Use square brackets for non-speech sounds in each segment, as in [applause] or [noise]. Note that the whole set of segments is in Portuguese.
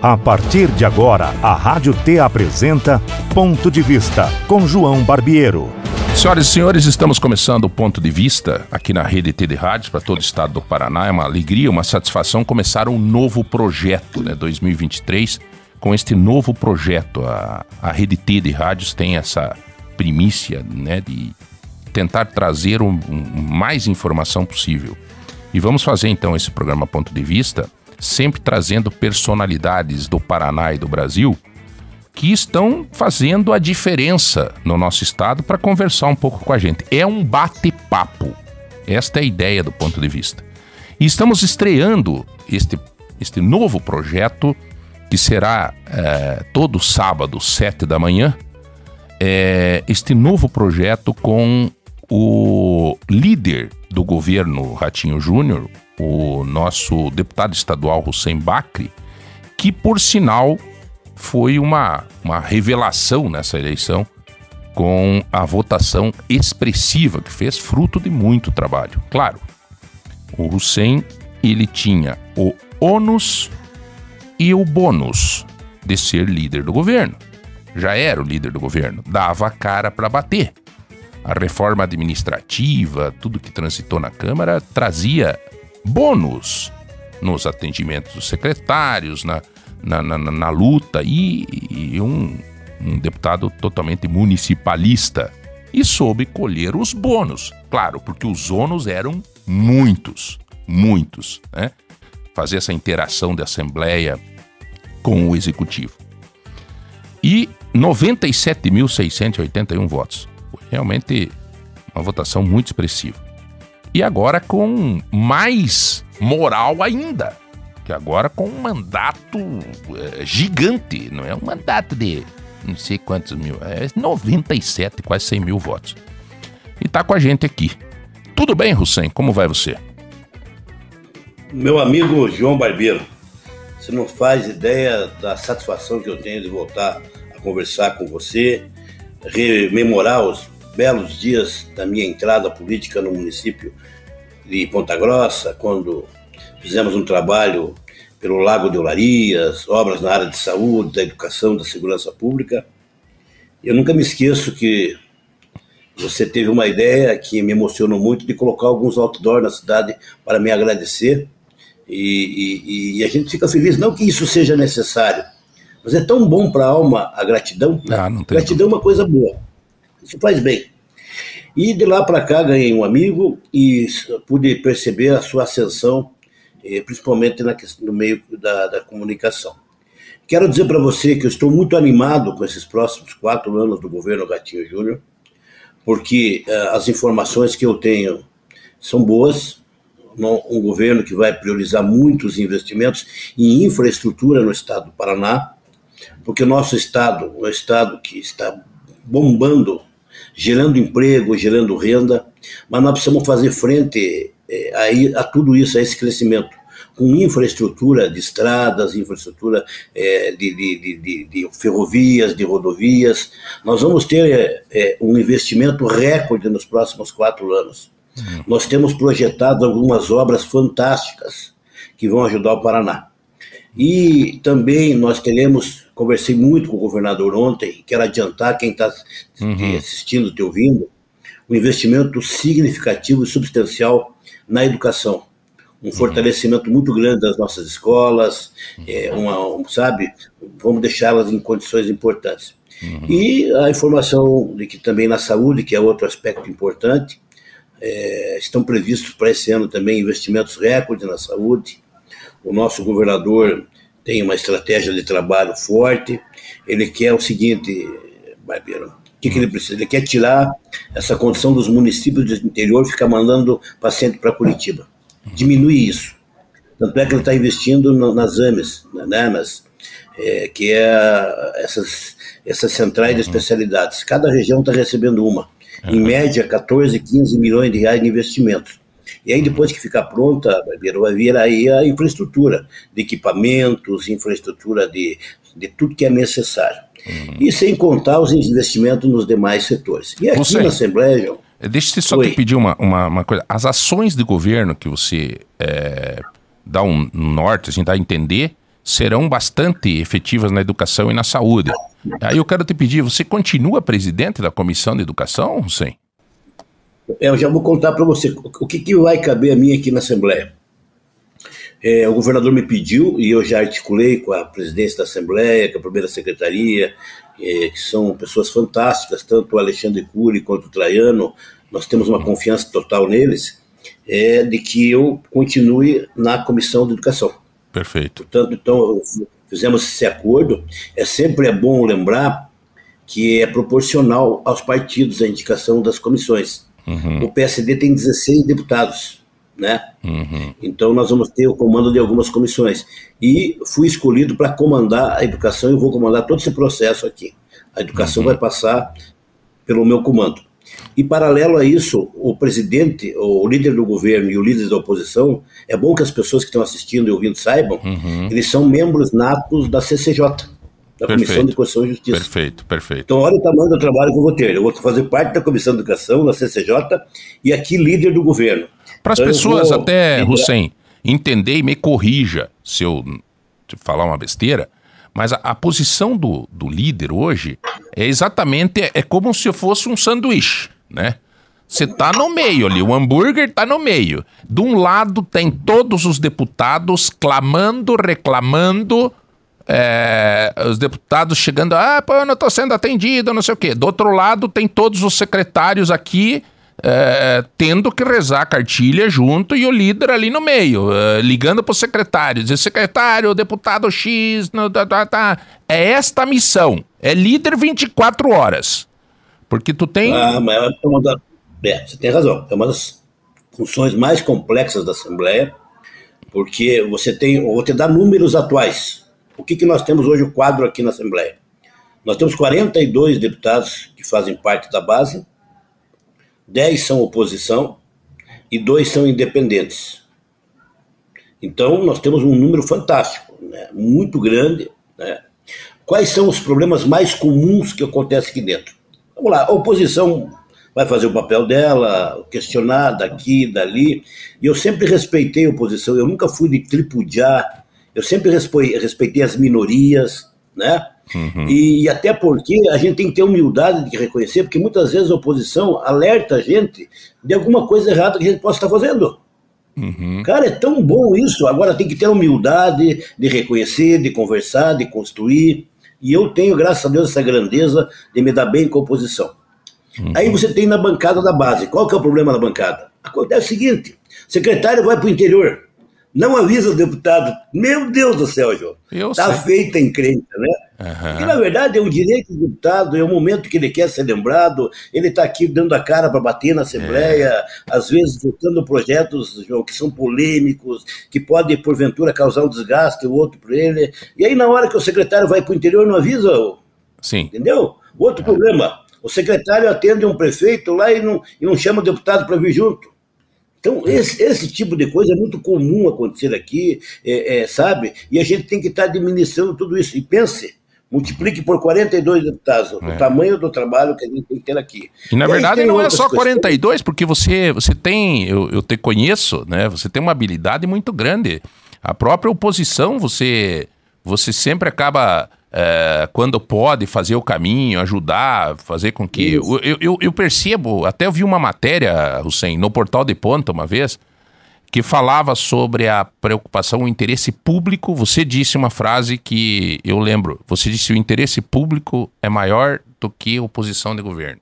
A partir de agora, a Rádio T apresenta Ponto de Vista com João Barbiero. Senhoras e senhores, estamos começando o Ponto de Vista aqui na Rede T de Rádios para todo o estado do Paraná. É uma alegria, uma satisfação começar um novo projeto, né? 2023, com este novo projeto. A, a Rede T de Rádios tem essa primícia, né, de tentar trazer o um, um, mais informação possível. E vamos fazer então esse programa Ponto de Vista sempre trazendo personalidades do Paraná e do Brasil que estão fazendo a diferença no nosso estado para conversar um pouco com a gente. É um bate-papo. Esta é a ideia do ponto de vista. E estamos estreando este, este novo projeto que será é, todo sábado, sete da manhã, é, este novo projeto com o líder do governo Ratinho Júnior, o nosso deputado estadual Hussein Bakri, que por sinal foi uma, uma revelação nessa eleição com a votação expressiva que fez, fruto de muito trabalho. Claro, o Hussein ele tinha o ônus e o bônus de ser líder do governo. Já era o líder do governo, dava a cara para bater. A reforma administrativa, tudo que transitou na Câmara, trazia bônus nos atendimentos dos secretários, na, na, na, na luta e, e um, um deputado totalmente municipalista e soube colher os bônus. Claro, porque os ônus eram muitos, muitos, né? Fazer essa interação da Assembleia com o Executivo. E 97.681 votos. realmente uma votação muito expressiva e agora com mais moral ainda. Que agora com um mandato é, gigante, não é um mandato de não sei quantos mil, é 97, quase 100 mil votos. E tá com a gente aqui. Tudo bem, Hussein? Como vai você? Meu amigo João Barbeiro, você não faz ideia da satisfação que eu tenho de voltar a conversar com você, rememorar os belos dias da minha entrada política no município de Ponta Grossa, quando fizemos um trabalho pelo Lago de Olarias, obras na área de saúde, da educação, da segurança pública. Eu nunca me esqueço que você teve uma ideia que me emocionou muito de colocar alguns outdoors na cidade para me agradecer. E, e, e a gente fica feliz, não que isso seja necessário, mas é tão bom para a alma a gratidão. Ah, né? Ah, gratidão é uma coisa boa. Isso faz bem. E de lá para cá ganhei um amigo e pude perceber a sua ascensão, eh, principalmente na, no meio da, da comunicação. Quero dizer para você que eu estou muito animado com esses próximos quatro anos do governo Gatinho Júnior, porque uh, as informações que eu tenho são boas. Não, um governo que vai priorizar muitos investimentos em infraestrutura no estado do Paraná, porque o nosso estado, é um estado que está bombando gerando emprego, gerando renda, mas nós precisamos fazer frente é, a, a tudo isso, a esse crescimento, com infraestrutura de estradas, infraestrutura é, de, de, de, de ferrovias, de rodovias. Nós vamos ter é, um investimento recorde nos próximos quatro anos. Uhum. Nós temos projetado algumas obras fantásticas que vão ajudar o Paraná. E também nós teremos, conversei muito com o governador ontem, quero adiantar quem está uhum. assistindo, te ouvindo, um investimento significativo e substancial na educação. Um uhum. fortalecimento muito grande das nossas escolas, uhum. é, uma, sabe? Vamos deixá-las em condições importantes. Uhum. E a informação de que também na saúde, que é outro aspecto importante, é, estão previstos para esse ano também investimentos recordes na saúde, o nosso governador tem uma estratégia de trabalho forte. Ele quer o seguinte, Barbeiro, o que, que, ele precisa? Ele quer tirar essa condição dos municípios do interior ficar mandando paciente para Curitiba. Diminui isso. Tanto é que ele está investindo no, nas AMES, né? AMES é, que é essas, essas centrais de especialidades. Cada região está recebendo uma. Em média, 14, 15 milhões de reais de investimentos. E aí, depois que ficar pronta, vai vir aí a infraestrutura de equipamentos, infraestrutura de, de tudo que é necessário. Uhum. E sem contar os investimentos nos demais setores. E aqui Você, na Assembleia. Eh, deixa eu só te pedir uma, uma, uma, coisa. As ações de governo que você é, dá um norte, assim, dá a entender, serão bastante efetivas na educação e na saúde. Aí eu quero te pedir, você continua presidente da Comissão de Educação, Sim? eu já vou contar para você o que, que vai caber a mim aqui na Assembleia. É, o governador me pediu, e eu já articulei com a presidência da Assembleia, com a primeira secretaria, é, que são pessoas fantásticas, tanto o Alexandre Cury quanto o Traiano, nós temos uma confiança total neles, é, de que eu continue na Comissão de Educação. Perfeito. Portanto, então, fizemos esse acordo. É sempre é bom lembrar que é proporcional aos partidos a indicação das comissões. Uhum. O PSD tem 16 deputados, né? Uhum. Então nós vamos ter o comando de algumas comissões. E fui escolhido para comandar a educação e vou comandar todo esse processo aqui. A educação uhum. vai passar pelo meu comando. E paralelo a isso, o presidente, o líder do governo e o líder da oposição, é bom que as pessoas que estão assistindo e ouvindo saibam, uhum. eles são membros natos da CCJ da perfeito, Comissão de Constituição e Justiça. Perfeito, perfeito. Então, olha o tamanho do trabalho que eu vou ter. Eu vou fazer parte da Comissão de Educação, da CCJ, e aqui líder do governo. Para as então, pessoas, vou... até, Hussein, entender e me corrija se eu falar uma besteira, mas a, a posição do, do líder hoje é exatamente, é, é como se fosse um sanduíche, né? Você tá no meio ali, o hambúrguer tá no meio. De um lado tem todos os deputados clamando, reclamando, é, os deputados chegando, ah, pô, eu não estou sendo atendido, não sei o quê. Do outro lado, tem todos os secretários aqui é, tendo que rezar a cartilha junto e o líder ali no meio, é, ligando para o secretário, secretário, deputado X, tá, tá, tá. é esta a missão, é líder 24 horas, porque tu tem... Ah, mas é uma da... é, você tem razão, é uma das funções mais complexas da Assembleia, porque você tem, eu vou te dar números atuais, o que, que nós temos hoje o quadro aqui na Assembleia? Nós temos 42 deputados que fazem parte da base, 10 são oposição e dois são independentes. Então, nós temos um número fantástico, né? muito grande. Né? Quais são os problemas mais comuns que acontecem aqui dentro? Vamos lá, a oposição vai fazer o papel dela, questionar daqui, dali. E eu sempre respeitei a oposição, eu nunca fui de tripudiar eu sempre respeitei as minorias, né? Uhum. E até porque a gente tem que ter humildade de reconhecer, porque muitas vezes a oposição alerta a gente de alguma coisa errada que a gente possa estar fazendo. Uhum. Cara, é tão bom isso. Agora tem que ter humildade de reconhecer, de conversar, de construir. E eu tenho, graças a Deus, essa grandeza de me dar bem com a oposição. Uhum. Aí você tem na bancada da base. Qual que é o problema da bancada? Acontece o seguinte: secretário vai para o interior não avisa o deputado. Meu Deus do céu, João. Está feita a encrenca, né? Uhum. Porque, na verdade, é o direito do deputado, é o momento que ele quer ser lembrado, ele está aqui dando a cara para bater na Assembleia, é. às vezes votando projetos João, que são polêmicos, que podem, porventura, causar um desgaste ou outro para ele. E aí, na hora que o secretário vai para o interior, não avisa? Sim. Entendeu? Outro é. problema. O secretário atende um prefeito lá e não, e não chama o deputado para vir junto. Então, esse, esse tipo de coisa é muito comum acontecer aqui, é, é, sabe? E a gente tem que estar tá administrando tudo isso. E pense, multiplique por 42 deputados, é. o tamanho do trabalho que a gente tem que ter aqui. E, na e verdade, não é só 42, questões. porque você, você tem, eu, eu te conheço, né? Você tem uma habilidade muito grande. A própria oposição, você, você sempre acaba é, quando pode fazer o caminho, ajudar, fazer com que. Eu, eu, eu, percebo, até eu vi uma matéria, Hussein, no Portal de Ponta uma vez, que falava sobre a preocupação, o interesse público. Você disse uma frase que eu lembro. Você disse o interesse público é maior do que oposição de governo.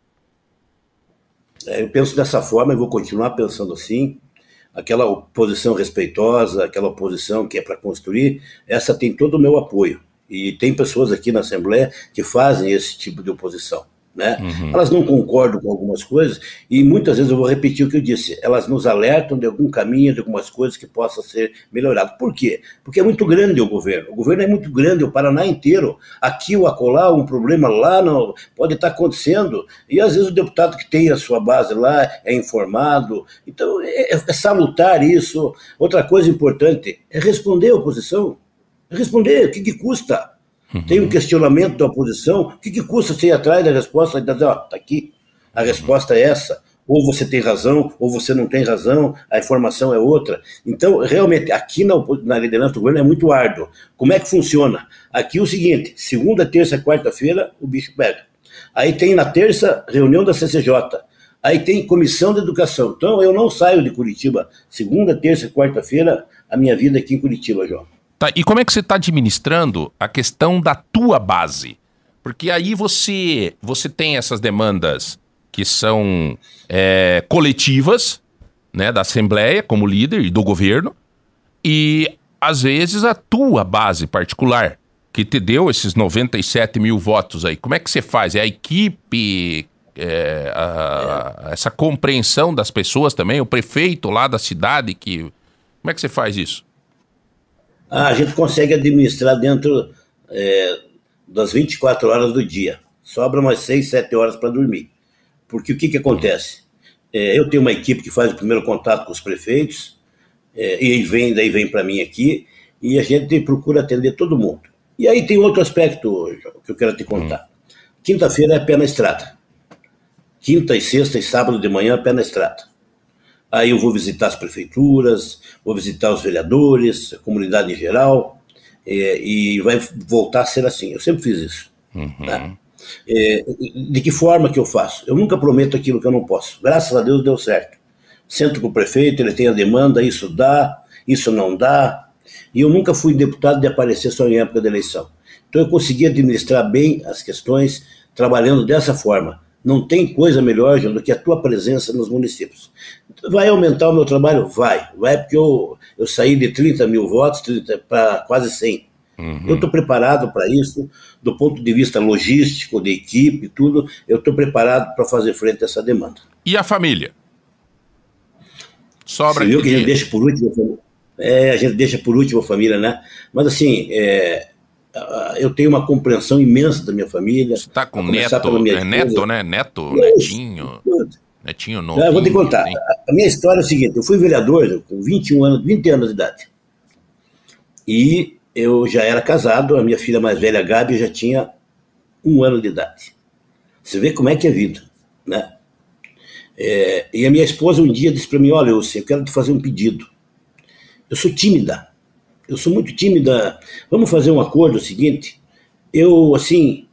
É, eu penso dessa forma e vou continuar pensando assim. Aquela oposição respeitosa, aquela oposição que é para construir, essa tem todo o meu apoio. E tem pessoas aqui na Assembleia que fazem esse tipo de oposição. Né? Uhum. Elas não concordam com algumas coisas e muitas vezes eu vou repetir o que eu disse. Elas nos alertam de algum caminho, de algumas coisas que possa ser melhorado. Por quê? Porque é muito grande o governo. O governo é muito grande, o Paraná inteiro. Aqui ou acolá, um problema lá não pode estar acontecendo. E às vezes o deputado que tem a sua base lá é informado. Então é, é salutar isso. Outra coisa importante é responder a oposição. Responder, o que, que custa? Uhum. Tem um questionamento da oposição, o que, que custa você ir atrás da resposta e dizer, ó, tá aqui, a uhum. resposta é essa. Ou você tem razão, ou você não tem razão, a informação é outra. Então, realmente, aqui na, na liderança do governo é muito árduo. Como é que funciona? Aqui é o seguinte: segunda, terça, quarta-feira, o bicho pega. Aí tem na terça, reunião da CCJ. Aí tem comissão de educação. Então, eu não saio de Curitiba. Segunda, terça, quarta-feira, a minha vida aqui em Curitiba, João. Tá, e como é que você está administrando a questão da tua base? Porque aí você, você tem essas demandas que são é, coletivas, né, da Assembleia como líder e do governo, e às vezes a tua base particular, que te deu esses 97 mil votos aí. Como é que você faz? É a equipe, é, a, essa compreensão das pessoas também, o prefeito lá da cidade que. Como é que você faz isso? Ah, a gente consegue administrar dentro é, das 24 horas do dia. Sobra umas 6, 7 horas para dormir. Porque o que, que acontece? É, eu tenho uma equipe que faz o primeiro contato com os prefeitos, é, e vem, daí vem para mim aqui, e a gente procura atender todo mundo. E aí tem outro aspecto que eu quero te contar. Quinta-feira é pé na estrada. Quinta e sexta e sábado de manhã é pé na estrada. Aí eu vou visitar as prefeituras, vou visitar os vereadores, a comunidade em geral, é, e vai voltar a ser assim. Eu sempre fiz isso. Uhum. Né? É, de que forma que eu faço? Eu nunca prometo aquilo que eu não posso. Graças a Deus deu certo. Sento com o prefeito, ele tem a demanda, isso dá, isso não dá. E eu nunca fui deputado de aparecer só em época de eleição. Então eu consegui administrar bem as questões trabalhando dessa forma. Não tem coisa melhor do que a tua presença nos municípios. Vai aumentar o meu trabalho? Vai. Vai porque eu, eu saí de 30 mil votos para quase 100. Uhum. Eu estou preparado para isso, do ponto de vista logístico, de equipe, tudo. Eu estou preparado para fazer frente a essa demanda. E a família? Sobra Você viu que a gente deixa por último. É, a gente deixa por último a família, né? Mas assim, é, ah, eu tenho uma compreensão imensa da minha família. Está com neto, é neto, né? Neto, eu, netinho. Eu, netinho novo. vou te contar. Assim. A minha história é a seguinte: eu fui vereador com 21 anos, 20 anos de idade. E eu já era casado, a minha filha mais velha, Gabi, já tinha um ano de idade. Você vê como é que é a vida, né? É, e a minha esposa um dia disse para mim: Olha, Lúcia, eu quero te fazer um pedido. Eu sou tímida eu sou muito tímida, vamos fazer um acordo é O seguinte, eu, assim,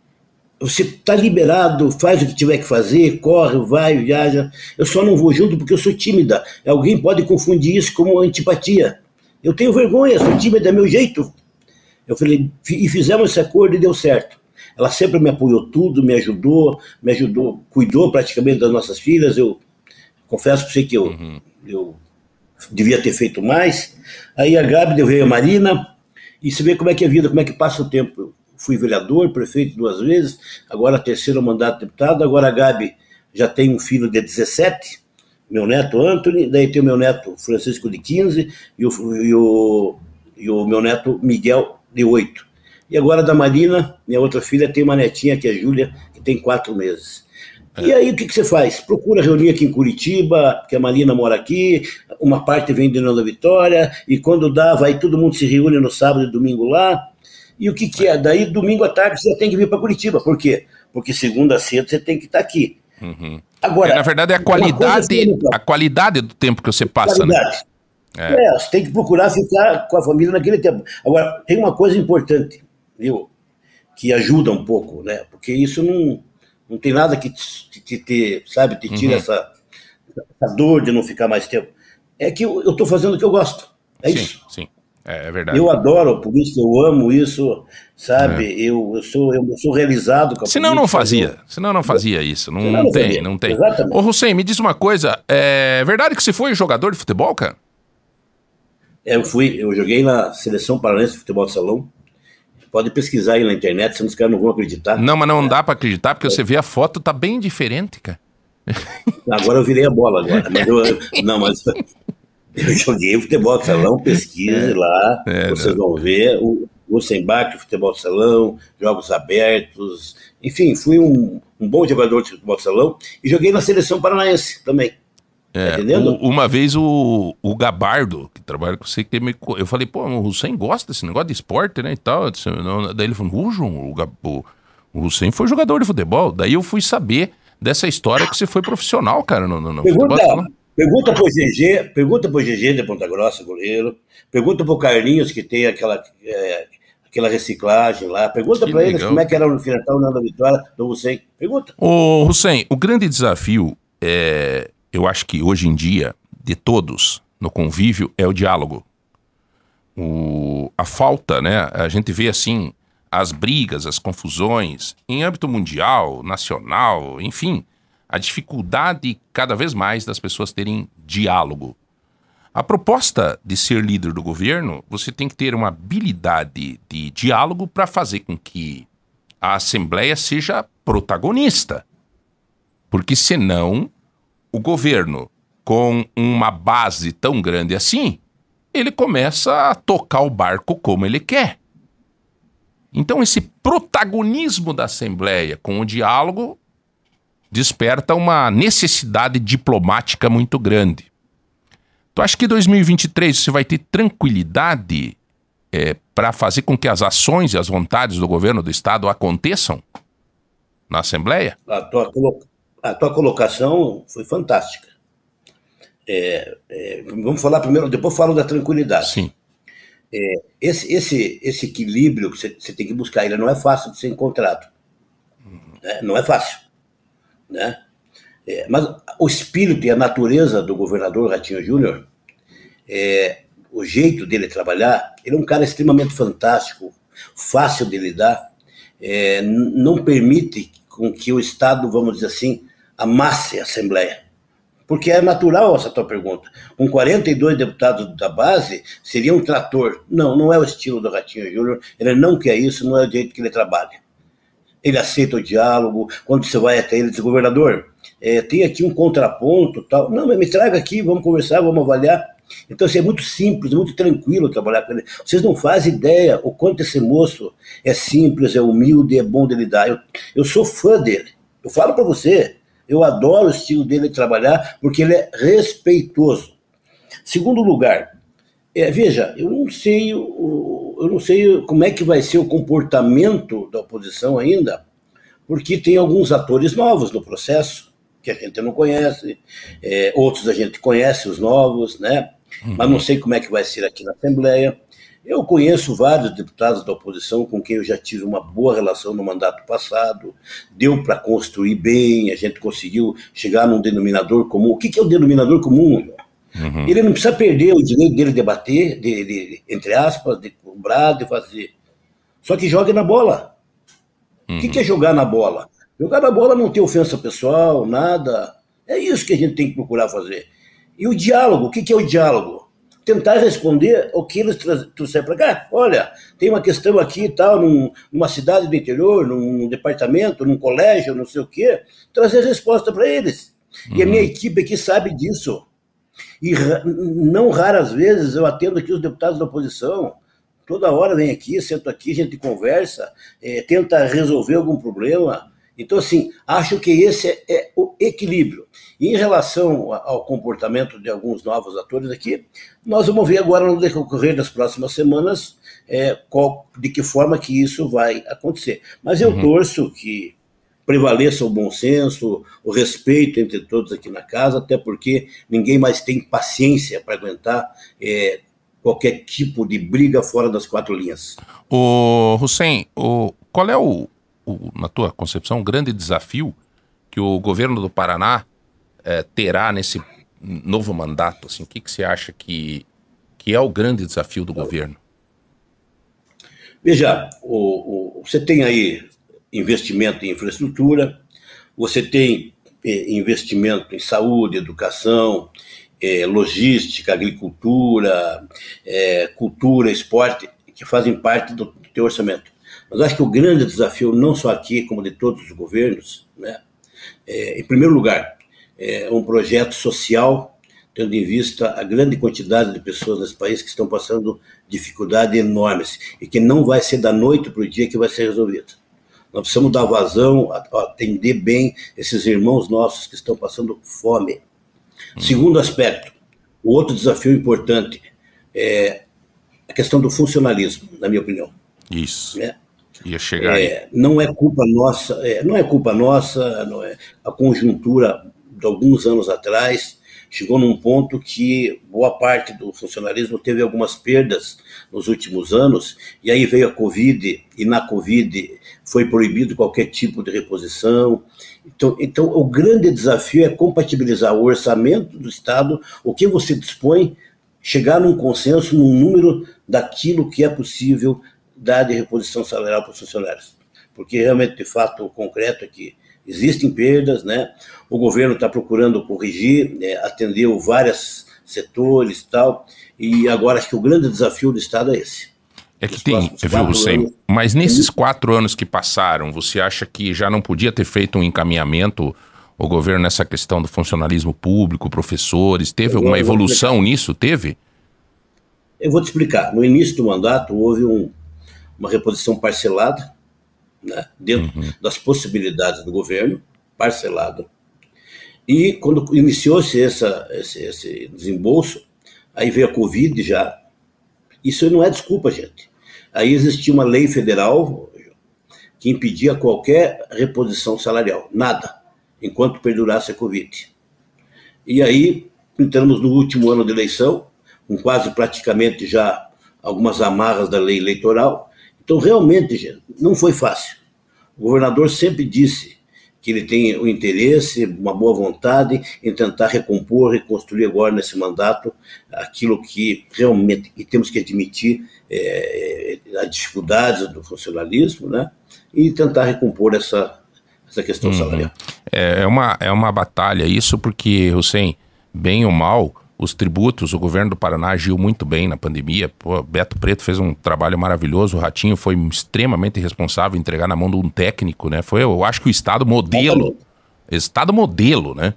você está liberado, faz o que tiver que fazer, corre, vai, viaja, eu só não vou junto porque eu sou tímida, alguém pode confundir isso como antipatia, eu tenho vergonha, sou tímida, é meu jeito. Eu falei, e fizemos esse acordo e deu certo. Ela sempre me apoiou tudo, me ajudou, me ajudou, cuidou praticamente das nossas filhas. Eu confesso para você que eu, uhum. eu devia ter feito mais. Aí a Gabi deu veio a Marina, e se vê como é que é a vida, como é que passa o tempo. Eu fui vereador, prefeito duas vezes, agora terceiro mandato de deputado, agora a Gabi já tem um filho de 17, meu neto Anthony, daí tem o meu neto Francisco de 15 e o, e o, e o meu neto Miguel de 8. E agora da Marina, minha outra filha, tem uma netinha que é a Júlia, que tem quatro meses. E aí o que, que, você faz? Procura reunir aqui em Curitiba, porque a Marina mora aqui, uma parte vem de Nova Vitória, e quando dá, vai todo mundo se reúne no sábado e domingo lá. E o que, que é? é. Daí domingo à tarde você tem que vir para Curitiba. Por quê? Porque segunda cedo você tem que estar tá aqui. Uhum. Agora, é, na verdade, é a qualidade, assim, então. a qualidade do tempo que você passa, né? qualidade. né? É. é, você tem que procurar ficar com a família naquele tempo. Agora, tem uma coisa importante, viu? Que ajuda um pouco, né? Porque isso não não tem nada que te, te, te sabe, te tira uhum. essa, essa, dor de não ficar mais tempo. É que eu estou fazendo o que eu gosto. É sim, isso. Sim, é, é, verdade. Eu adoro por isso, eu amo isso, sabe? É. Eu, eu, sou, eu sou realizado com a Senão não fazia, senão não fazia isso. Não, não, não tem, fazia. não tem. Exatamente. Ô, Hussein, me diz uma coisa. É verdade que você foi jogador de futebol, cara? É, eu fui, eu joguei na Seleção Paranaense de Futebol de Salão. Pode pesquisar aí na internet, senão os caras não vão acreditar. Não, mas não é. dá para acreditar, porque é. você vê a foto, tá bem diferente, cara. Agora eu virei a bola agora. [laughs] Mas eu, não, mas [laughs] eu joguei futebol de salão, pesquise é. lá, é, vocês não. vão ver o, o Sembac, futebol de salão, jogos abertos. Enfim, fui um, um bom jogador de futebol de salão e joguei na seleção paranaense também. É, o, uma vez o, o Gabardo, que trabalha com você, me, eu falei, pô, o Hussein gosta desse negócio de esporte, né, e tal. Disse, não, daí ele falou, o, João, o, Gab, o, o Hussein foi jogador de futebol. Daí eu fui saber dessa história que você foi profissional, cara, no, no, no pergunta, futebol. Né? Pergunta pro GG, pergunta pro GG de Ponta Grossa, goleiro. Pergunta pro Carlinhos, que tem aquela... É, aquela reciclagem lá. Pergunta para eles como é que era o final da vitória do Hussein. Pergunta. Ô, Hussein, o grande desafio é, eu acho que hoje em dia, de todos, no convívio, é o diálogo. O, a falta, né? A gente vê assim as brigas, as confusões em âmbito mundial, nacional, enfim, a dificuldade cada vez mais das pessoas terem diálogo. A proposta de ser líder do governo, você tem que ter uma habilidade de diálogo para fazer com que a Assembleia seja protagonista. Porque senão o governo com uma base tão grande assim, ele começa a tocar o barco como ele quer. Então, esse protagonismo da Assembleia com o diálogo desperta uma necessidade diplomática muito grande. Tu então, acha que em 2023 você vai ter tranquilidade é, para fazer com que as ações e as vontades do governo do Estado aconteçam na Assembleia? A ah, tua, a tua colocação foi fantástica. É, é, vamos falar primeiro, depois falo da tranquilidade. Sim. É, esse, esse, esse equilíbrio que você tem que buscar, ele não é fácil de ser encontrado. Uhum. Né? Não é fácil. Né? É, mas o espírito e a natureza do governador Ratinho Júnior, é, o jeito dele trabalhar, ele é um cara extremamente fantástico, fácil de lidar, é, não permite com que o Estado, vamos dizer assim, amasse a Assembleia. Porque é natural essa tua pergunta. Com 42 deputados da base, seria um trator. Não, não é o estilo do Ratinho Júnior. Ele não quer isso, não é o jeito que ele trabalha. Ele aceita o diálogo. Quando você vai até ele, diz: governador, é, tem aqui um contraponto tal. Não, mas me traga aqui, vamos conversar, vamos avaliar. Então, assim, é muito simples, muito tranquilo trabalhar com ele. Vocês não fazem ideia o quanto esse moço é simples, é humilde, é bom de lidar. Eu, eu sou fã dele. Eu falo para você, eu adoro o estilo dele de trabalhar, porque ele é respeitoso. Segundo lugar, é, veja, eu não sei o, eu não sei como é que vai ser o comportamento da oposição ainda, porque tem alguns atores novos no processo que a gente não conhece, é, outros a gente conhece os novos, né? Uhum. Mas não uhum. sei como é que vai ser aqui na Assembleia. Eu conheço vários deputados da oposição com quem eu já tive uma boa relação no mandato passado, deu para construir bem, a gente conseguiu chegar num denominador comum. O que, que é o denominador comum? Uhum. Ele não precisa perder o direito dele de debater, de, de, entre aspas, de cobrar, de fazer. Só que jogue na bola. Uhum. O que, uhum. que é jogar na bola? Jogar na bola não tem ofensa pessoal, nada. É isso que a gente tem que procurar fazer. E o diálogo, o que, que é o diálogo? tentar responder o que eles trouxeram para cá. Olha, tem uma questão aqui e tal, num, numa cidade do interior, num departamento, num colégio, não sei o quê, trazer resposta para eles. Uhum. E a minha uhum. equipe aqui sabe disso. E não raras vezes eu atendo aqui os deputados da oposição, toda hora vem aqui, sento aqui, a gente conversa, é, tenta resolver algum problema. Então, assim, acho que esse é, é o equilíbrio em relação ao comportamento de alguns novos atores aqui, nós vamos ver agora no decorrer das próximas semanas é, qual, de que forma que isso vai acontecer. Mas eu uhum. torço que prevaleça o bom senso, o respeito entre todos aqui na casa, até porque ninguém mais tem paciência para aguentar é, qualquer tipo de briga fora das quatro linhas. O Hussein, o, qual é o, o, na tua concepção, o grande desafio que o governo do Paraná é, terá nesse novo mandato? Assim, o que, que você acha que, que é o grande desafio do governo? Veja, o, o, você tem aí investimento em infraestrutura, você tem é, investimento em saúde, educação, é, logística, agricultura, é, cultura, esporte, que fazem parte do, do teu orçamento. Mas acho que o grande desafio, não só aqui, como de todos os governos, né, é, em primeiro lugar, é um projeto social, tendo em vista a grande quantidade de pessoas nesse país que estão passando dificuldades enormes e que não vai ser da noite para o dia que vai ser resolvido. Nós precisamos dar vazão, atender bem esses irmãos nossos que estão passando fome. Segundo aspecto, o outro desafio importante é a questão do funcionalismo, na minha opinião. Isso. É. Ia chegar é, Não é culpa nossa, é, não é culpa nossa, não é, a conjuntura alguns anos atrás, chegou num ponto que boa parte do funcionalismo teve algumas perdas nos últimos anos, e aí veio a Covid, e na Covid foi proibido qualquer tipo de reposição. Então, então o grande desafio é compatibilizar o orçamento do Estado, o que você dispõe, chegar num consenso, num número daquilo que é possível dar de reposição salarial para os funcionários. Porque realmente, de fato, o concreto é que existem perdas, né? O governo está procurando corrigir, né? atendeu vários setores e tal, e agora acho que o grande desafio do Estado é esse. É que tem, viu, Lucem? Mas nesses quatro anos que passaram, você acha que já não podia ter feito um encaminhamento o governo nessa questão do funcionalismo público, professores? Teve alguma evolução nisso? Teve? Eu vou te explicar. No início do mandato houve um, uma reposição parcelada, né, dentro uhum. das possibilidades do governo, parcelado. E quando iniciou-se esse, esse desembolso, aí veio a Covid já. Isso não é desculpa, gente. Aí existia uma lei federal que impedia qualquer reposição salarial, nada, enquanto perdurasse a Covid. E aí entramos no último ano de eleição, com quase praticamente já algumas amarras da lei eleitoral, então, realmente, gente, não foi fácil. O governador sempre disse que ele tem o interesse, uma boa vontade em tentar recompor, reconstruir agora nesse mandato aquilo que realmente, e temos que admitir é, é as dificuldades do funcionalismo, né? E tentar recompor essa, essa questão uhum. salarial. É, é uma, é uma batalha isso, porque, Hussein, bem ou mal, os tributos, o governo do Paraná agiu muito bem na pandemia. Pô, Beto Preto fez um trabalho maravilhoso, o Ratinho foi extremamente responsável em entregar na mão de um técnico, né? Foi, eu acho que o Estado modelo. Estado modelo, né?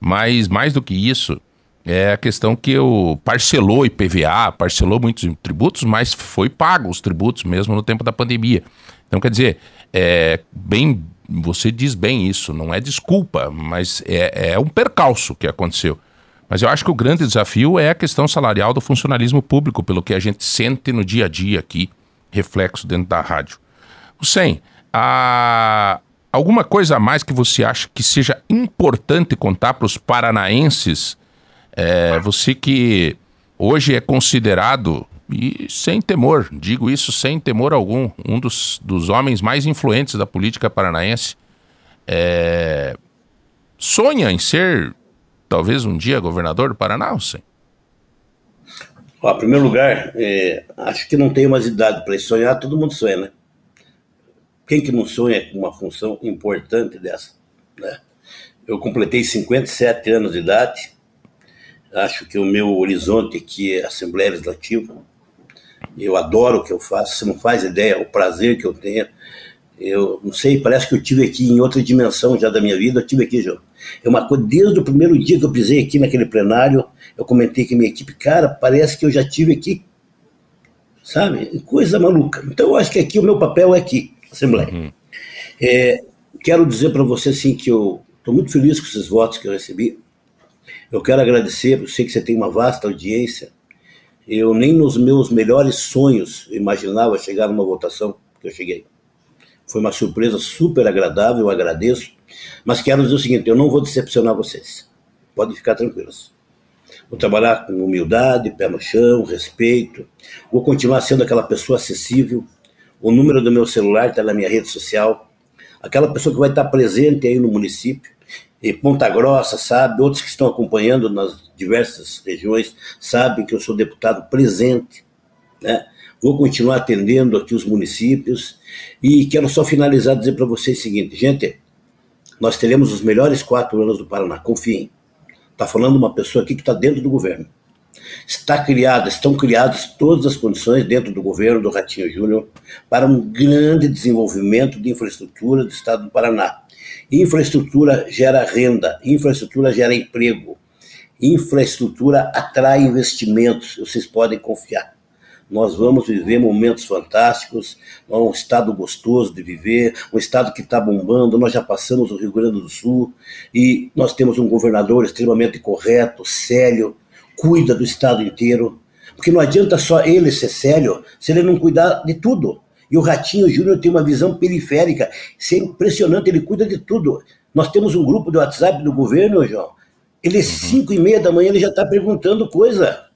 Mas mais do que isso, é a questão que o parcelou IPVA, parcelou muitos tributos, mas foi pago os tributos mesmo no tempo da pandemia. Então, quer dizer, é bem, você diz bem isso, não é desculpa, mas é, é um percalço que aconteceu. Mas eu acho que o grande desafio é a questão salarial do funcionalismo público, pelo que a gente sente no dia a dia aqui, reflexo dentro da rádio. O sem a alguma coisa a mais que você acha que seja importante contar para os paranaenses? É, você que hoje é considerado, e sem temor, digo isso sem temor algum, um dos, dos homens mais influentes da política paranaense, é, sonha em ser talvez um dia governador do Paraná, sim? Ó, em primeiro lugar, é, acho que não tem mais idade para sonhar, todo mundo sonha, né? Quem que não sonha com uma função importante dessa, né? Eu completei 57 anos de idade, acho que o meu horizonte aqui é Assembleia Legislativa, eu adoro o que eu faço, você não faz ideia é o prazer que eu tenho eu não sei, parece que eu tive aqui em outra dimensão já da minha vida, eu tive aqui, João. É uma coisa, desde o primeiro dia que eu pisei aqui naquele plenário, eu comentei que minha equipe, cara, parece que eu já tive aqui, sabe? Coisa maluca. Então eu acho que aqui o meu papel é aqui, Assembleia. Uhum. É, quero dizer para você, assim, que eu estou muito feliz com esses votos que eu recebi. Eu quero agradecer, eu sei que você tem uma vasta audiência. Eu nem nos meus melhores sonhos imaginava chegar numa votação que eu cheguei. Foi uma surpresa super agradável, eu agradeço. Mas quero dizer o seguinte: eu não vou decepcionar vocês. Podem ficar tranquilos. Vou trabalhar com humildade, pé no chão, respeito. Vou continuar sendo aquela pessoa acessível. O número do meu celular está na minha rede social. Aquela pessoa que vai estar presente aí no município. E Ponta Grossa sabe, outros que estão acompanhando nas diversas regiões sabem que eu sou deputado presente. Né? Vou continuar atendendo aqui os municípios, e quero só finalizar dizer para vocês o seguinte, gente, nós teremos os melhores quatro anos do Paraná, confiem. Está falando uma pessoa aqui que está dentro do governo. Está criada, estão criadas todas as condições dentro do governo do Ratinho Júnior para um grande desenvolvimento de infraestrutura do estado do Paraná. Infraestrutura gera renda, infraestrutura gera emprego, infraestrutura atrai investimentos, vocês podem confiar. Nós vamos viver momentos fantásticos, um estado gostoso de viver, um estado que está bombando. Nós já passamos o Rio Grande do Sul e nós temos um governador extremamente correto, sério, cuida do estado inteiro. Porque não adianta só ele ser sério se ele não cuidar de tudo. E o Ratinho Júnior tem uma visão periférica, isso é impressionante, ele cuida de tudo. Nós temos um grupo do WhatsApp do governo, João. Ele, é uhum. cinco e meia da manhã, ele já está perguntando coisa.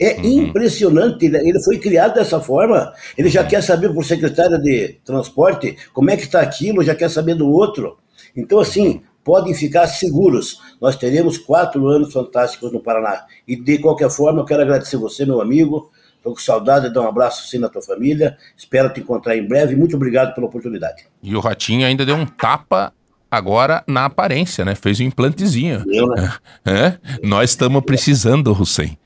É uhum. impressionante, né? ele foi criado dessa forma. Ele já uhum. quer saber por secretário de transporte como é que está aquilo, já quer saber do outro. Então, assim, uhum. podem ficar seguros. Nós teremos quatro anos fantásticos no Paraná. E, de qualquer forma, eu quero agradecer você, meu amigo. Estou com saudade dar um abraço sim na tua família. Espero te encontrar em breve. Muito obrigado pela oportunidade. E o Ratinho ainda deu um tapa agora na aparência, né? Fez um implantezinho. Eu, né? [laughs] É? Nós estamos precisando, Hussein.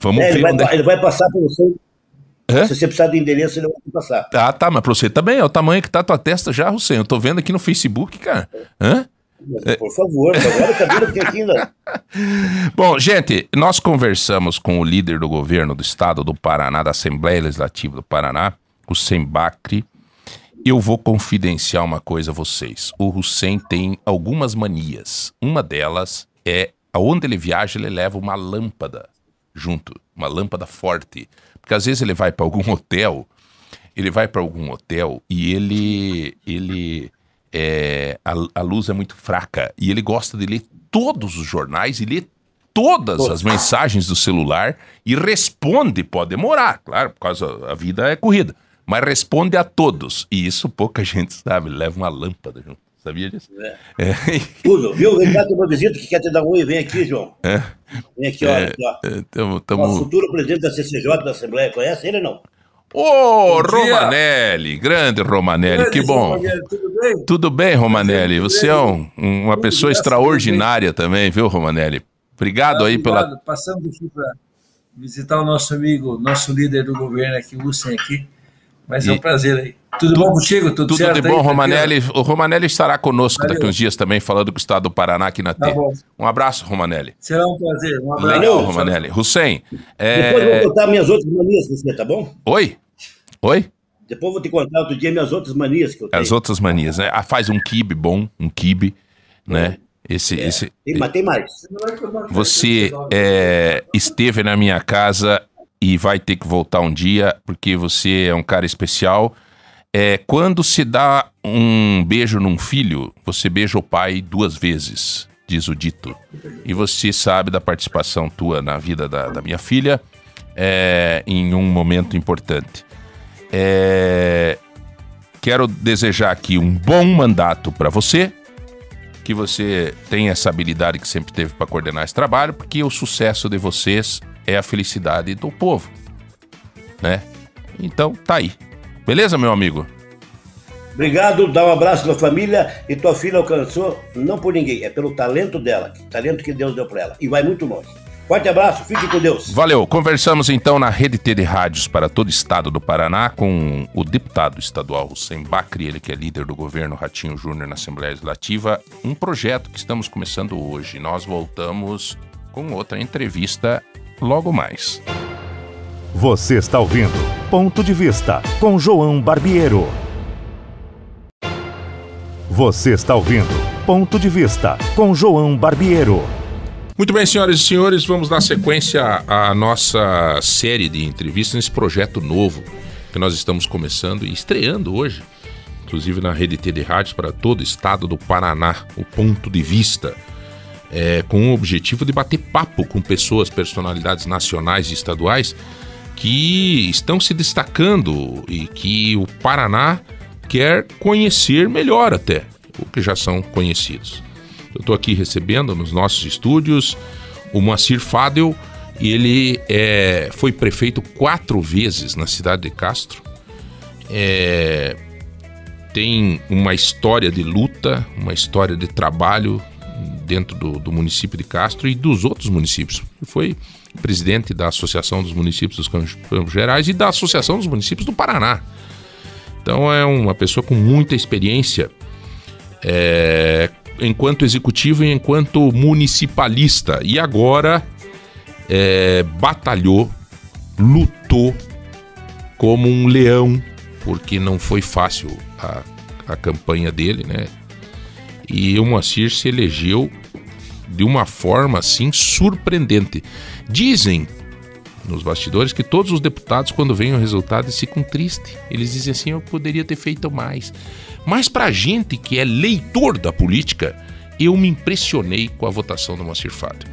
Vamos é, ver. Ele vai, onde... É ele vai passar para você. Se você precisar de endereço, ele vai te passar. Ah, tá, mas para você também, é o tamanho que tá a tua testa já, Hussein. Eu tô vendo aqui no Facebook, cara. Hã? Por favor, agora o cabelo tem aqui né? ainda. [laughs] Bom, gente, nós conversamos com o líder do governo do estado do Paraná, da Assembleia Legislativa do Paraná, o Sembacre. Eu vou confidenciar uma coisa a vocês. O Hussein tem algumas manias. Uma delas é, aonde ele viaja, ele leva uma lâmpada junto, uma lâmpada forte. Porque às vezes ele vai para algum [laughs] hotel, ele vai para algum hotel e ele ele é, a, a, luz é muito fraca e ele gosta de ler todos os jornais e ler todas as mensagens do celular e responde, pode demorar, claro, por causa a vida é corrida, mas responde a todos. E isso pouca [laughs] gente sabe, leva uma lâmpada junto sabia disso? É. É. Tudo, viu? O Renato tem uma visita que quer te dar um oi, vem aqui, João. É. Vem aqui, olha. É, aqui, ó. É, tamo, tamo... O futuro presidente da CCJ, da Assembleia, conhece ele ou não? Ô, oh, Romanelli, grande Romanelli, grande, que bom. tudo bem? Tudo bem, Romanelli? Você é um, uma tudo pessoa extraordinária também, viu, Romanelli? Obrigado ah, aí obrigado. pela. Passamos aqui para visitar o nosso amigo, nosso líder do governo aqui, Hussein, aqui mas é um prazer aí. Tudo bom contigo? Tudo, Tudo certo? Tudo de bom, aí, Romanelli. o Romanelli estará conosco Valeu. daqui uns dias também, falando com o Estado do Paraná aqui na tá T. um abraço, Romanelli. Será um prazer. Um abraço. Legal, Romanelli. Hussein. É... Depois eu vou contar minhas outras manias você, tá bom? Oi? Oi? Depois eu vou te contar outro dia minhas outras manias que eu tenho. As outras manias, né? Ah, faz um kibe bom, um kibe, né? É. Esse, é. esse... Tem, mas tem mais. Você é, esteve na minha casa e vai ter que voltar um dia porque você é um cara especial. É, quando se dá um beijo num filho, você beija o pai duas vezes, diz o dito. E você sabe da participação tua na vida da, da minha filha é, em um momento importante. É, quero desejar aqui um bom mandato para você, que você tenha essa habilidade que sempre teve para coordenar esse trabalho, porque o sucesso de vocês é a felicidade do povo, né? Então, tá aí. Beleza, meu amigo? Obrigado, dá um abraço na família e tua filha alcançou, não por ninguém, é pelo talento dela, talento que Deus deu para ela e vai muito longe. Forte abraço, fique com Deus. Valeu, conversamos então na Rede T de Rádios para todo o estado do Paraná com o deputado estadual Hussein Bacri, ele que é líder do governo Ratinho Júnior na Assembleia Legislativa, um projeto que estamos começando hoje. Nós voltamos com outra entrevista logo mais. Você está ouvindo Ponto de Vista com João Barbiero. Você está ouvindo Ponto de Vista com João Barbiero. Muito bem, senhoras e senhores, vamos dar sequência à nossa série de entrevistas nesse projeto novo que nós estamos começando e estreando hoje, inclusive na rede TD Rádio para todo o estado do Paraná, o Ponto de Vista é, com o objetivo de bater papo com pessoas, personalidades nacionais e estaduais que estão se destacando e que o Paraná quer conhecer melhor até, o que já são conhecidos. Eu estou aqui recebendo nos nossos estúdios o Moacir Fadel, ele é, foi prefeito quatro vezes na cidade de Castro, é, tem uma história de luta, uma história de trabalho, dentro do, do, município de Castro e dos outros municípios. Foi presidente da Associação dos Municípios dos Campos Gerais e da Associação dos Municípios do Paraná. Então é uma pessoa com muita experiência é, enquanto executivo e enquanto municipalista. E agora é, batalhou, lutou como um leão, porque não foi fácil a, a campanha dele, né? E o Moacir se elegeu de uma forma assim surpreendente. Dizem nos bastidores que todos os deputados, quando veem o resultado, ficam tristes. Eles dizem assim: eu poderia ter feito mais. Mas para gente que é leitor da política, eu me impressionei com a votação do Moacir Fábio.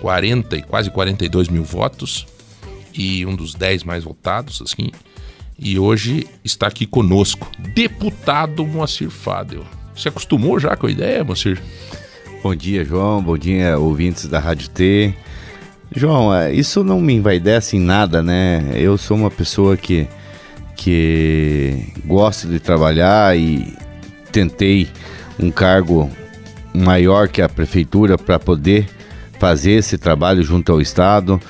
40 quase 42 mil votos e um dos 10 mais votados, assim. E hoje está aqui conosco, deputado Moacir Fábio. Se acostumou já com a ideia, Moacir? Bom dia, João. Bom dia, ouvintes da Rádio T. João, é, isso não me envaidece em nada, né? Eu sou uma pessoa que, que gosta de trabalhar e tentei um cargo maior que a prefeitura para poder fazer esse trabalho junto ao Estado.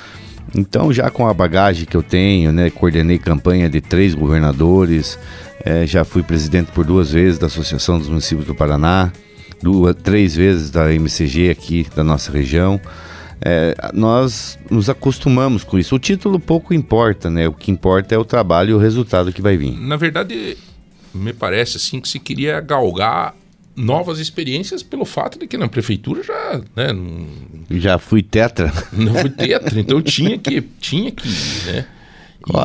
Então, já com a bagagem que eu tenho, né, coordenei campanha de três governadores, é, já fui presidente por duas vezes da Associação dos Municípios do Paraná, duas, três vezes da MCG aqui da nossa região. É, nós nos acostumamos com isso. O título pouco importa, né? O que importa é o trabalho e o resultado que vai vir. Na verdade, me parece assim que se queria galgar novas experiências pelo fato de que na prefeitura já, né, não... já fui tetra. Não fui [laughs] tetra, então tinha que tinha que, ir, né?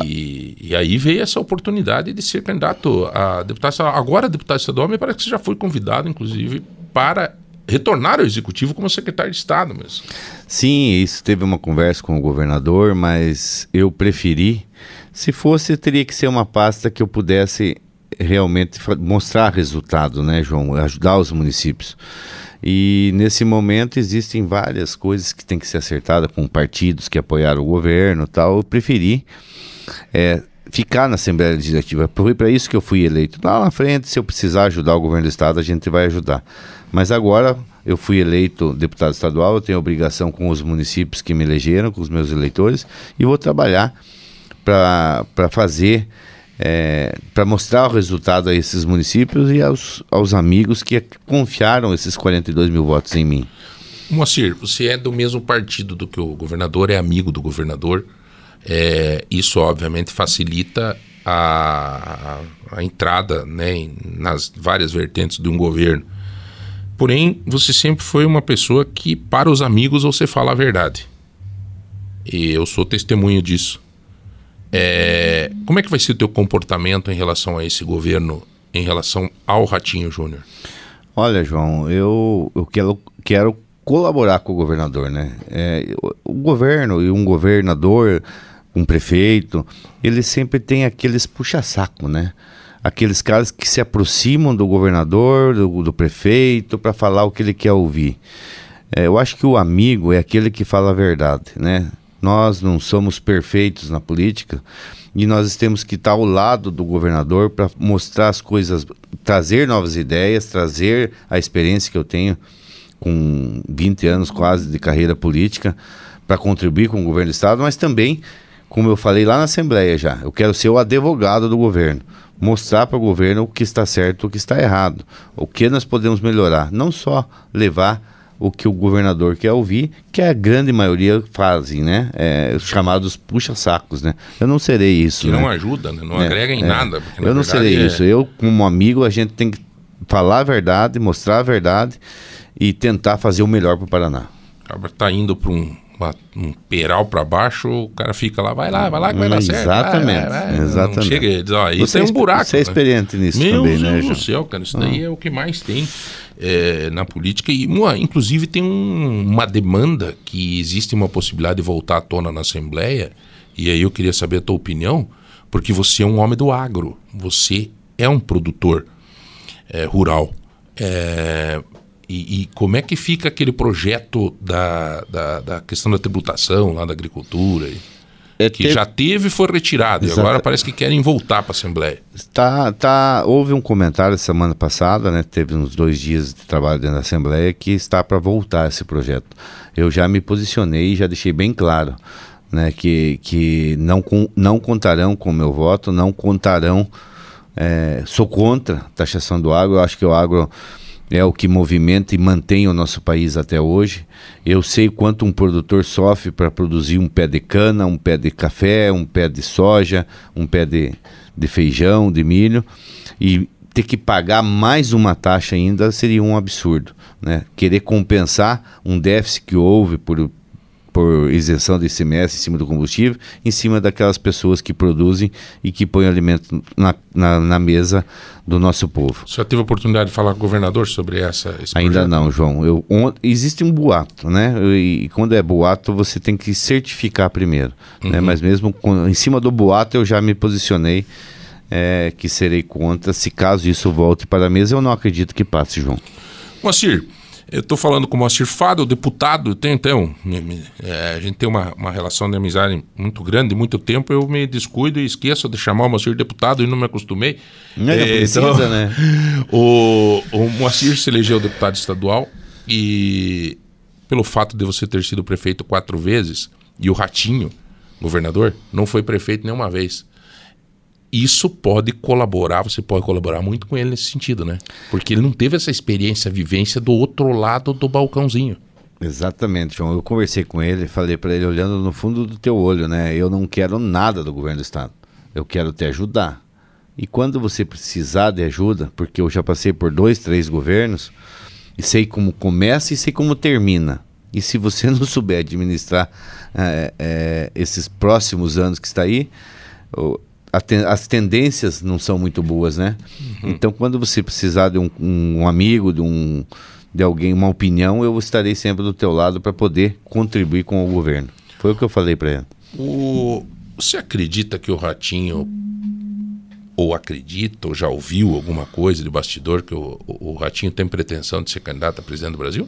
E, e, aí veio essa oportunidade de ser candidato a deputado estadual. Agora, deputado estadual, me parece que você já foi convidado, inclusive, para retornar ao executivo como secretário de Estado Sim, isso teve uma conversa com o governador, mas eu preferi. Se fosse, teria que ser uma pasta que eu pudesse realmente mostrar resultado, né, João? Ajudar os municípios. E nesse momento existem várias coisas que tem que ser acertada com partidos que apoiaram o governo, tal. Eu preferi é, ficar na Assembleia Legislativa. Foi para isso que eu fui eleito. Lá na frente, se eu precisar ajudar o governo do Estado, a gente vai ajudar. Mas agora eu fui eleito deputado estadual, eu tenho obrigação com os municípios que me elegeram, com os meus eleitores, e vou trabalhar para fazer. É, para mostrar o resultado a esses municípios e aos, aos amigos que confiaram esses 42 mil votos em mim. Moacir, você é do mesmo partido do que o governador, é amigo do governador. É, isso, obviamente, facilita a, a, entrada né, em, nas várias vertentes de um governo. Porém, você sempre foi uma pessoa que, para os amigos, você fala a verdade. E eu sou testemunho disso. É, como é que vai ser o teu comportamento em relação a esse governo, em relação ao Ratinho Júnior? Olha, João, eu, eu quero, quero colaborar com o governador, né? É, o, governo e um governador, um prefeito, ele sempre tem aqueles puxa-saco, né? Aqueles caras que se aproximam do governador, do, do prefeito, para falar o que ele quer ouvir. É, eu acho que o amigo é aquele que fala a verdade, né? Nós não somos perfeitos na política e nós temos que estar ao lado do governador para mostrar as coisas, trazer novas ideias, trazer a experiência que eu tenho com 20 anos quase de carreira política para contribuir com o governo do Estado, mas também, como eu falei lá na Assembleia já, eu quero ser o advogado do governo. Mostrar para o governo o que está certo, o que está errado, o que nós podemos melhorar. Não só levar o que o governador quer ouvir, que a grande maioria fazem, né? É, os chamados puxa-sacos, né? Eu não serei isso. Que né? não ajuda, né? não é, agrega em é. nada. Porque, eu não serei isso. Eu, como amigo, a gente tem que falar a verdade, mostrar a verdade e tentar fazer o melhor para o Paraná. Acaba tá indo para um, um peral para baixo, o cara fica lá, vai lá, vai lá que vai dar certo. Exatamente. Vai, vai, vai. exatamente. chega, diz, ó, isso é, é um buraco. Você é né? experiente nisso Meu também, né, Deus né? Meu Deus do céu, cara, isso ah. daí é o que mais tem é, na política. E, inclusive, tem um, uma demanda que existe uma possibilidade de voltar à tona na Assembleia, e aí eu queria saber a tua opinião, porque você é um homem do agro, você é um produtor é, rural. É, e, e, como é que fica aquele projeto da, da, da questão da tributação lá da agricultura? É, que já teve e foi retirado. Exato. E agora parece que querem voltar para a Assembleia. Tá, tá, houve um comentário semana passada, né? Teve uns dois dias de trabalho dentro da Assembleia que está para voltar esse projeto. Eu já me posicionei e já deixei bem claro. Né, que, que não, não contarão com o meu voto, não contarão. É, sou contra a taxação do agro, eu acho que o agro é o que movimenta e mantém o nosso país até hoje. Eu sei quanto um produtor sofre para produzir um pé de cana, um pé de café, um pé de soja, um pé de, de feijão, de milho, e ter que pagar mais uma taxa ainda seria um absurdo. Né? Querer compensar um déficit que houve por, por isenção de ICMS em cima do combustível, em cima daquelas pessoas que produzem e que põem alimento na, na, na mesa do nosso povo. Você teve a oportunidade de falar com o governador sobre essa Ainda não, João. Eu, on, existe um boato, né? E, e, quando é boato, você tem que certificar primeiro. Né? Uhum. Né? Mas mesmo com, em cima do boato, eu já me posicionei é, que serei contra se caso isso volte para a mesa. Eu não acredito que passe, João. Moacir, eu estou falando com o Moacir Fado, deputado, tem então. É, a gente tem uma, uma relação de amizade muito grande, muito tempo. Eu me descuido e esqueço de chamar o Moacir deputado e não me acostumei. Não é, precisa, então, né? [laughs] O, o Moacir se elegeu deputado estadual e pelo fato de você ter sido prefeito quatro vezes e o Ratinho, governador, não foi prefeito nenhuma vez isso pode colaborar, você pode colaborar muito com ele nesse sentido, né? Porque ele não teve essa experiência, vivência do outro lado do balcãozinho. Exatamente, João. Eu conversei com ele, falei para ele, olhando no fundo do teu olho, né? Eu não quero nada do governo do Estado. Eu quero te ajudar. E quando você precisar de ajuda, porque eu já passei por dois, três governos, e sei como começa e sei como termina. E se você [laughs] não souber administrar é, é, esses próximos anos que está aí, as tendências não são muito boas, né? Uhum. Então, quando você precisar de um, um amigo, de um de alguém uma opinião, eu estarei sempre do teu lado para poder contribuir com o governo. Foi o que eu falei para ele. O... Você acredita que o Ratinho, ou acredita, ou já ouviu alguma coisa de bastidor, que o, o, o Ratinho tem pretensão de ser candidato a presidente do Brasil?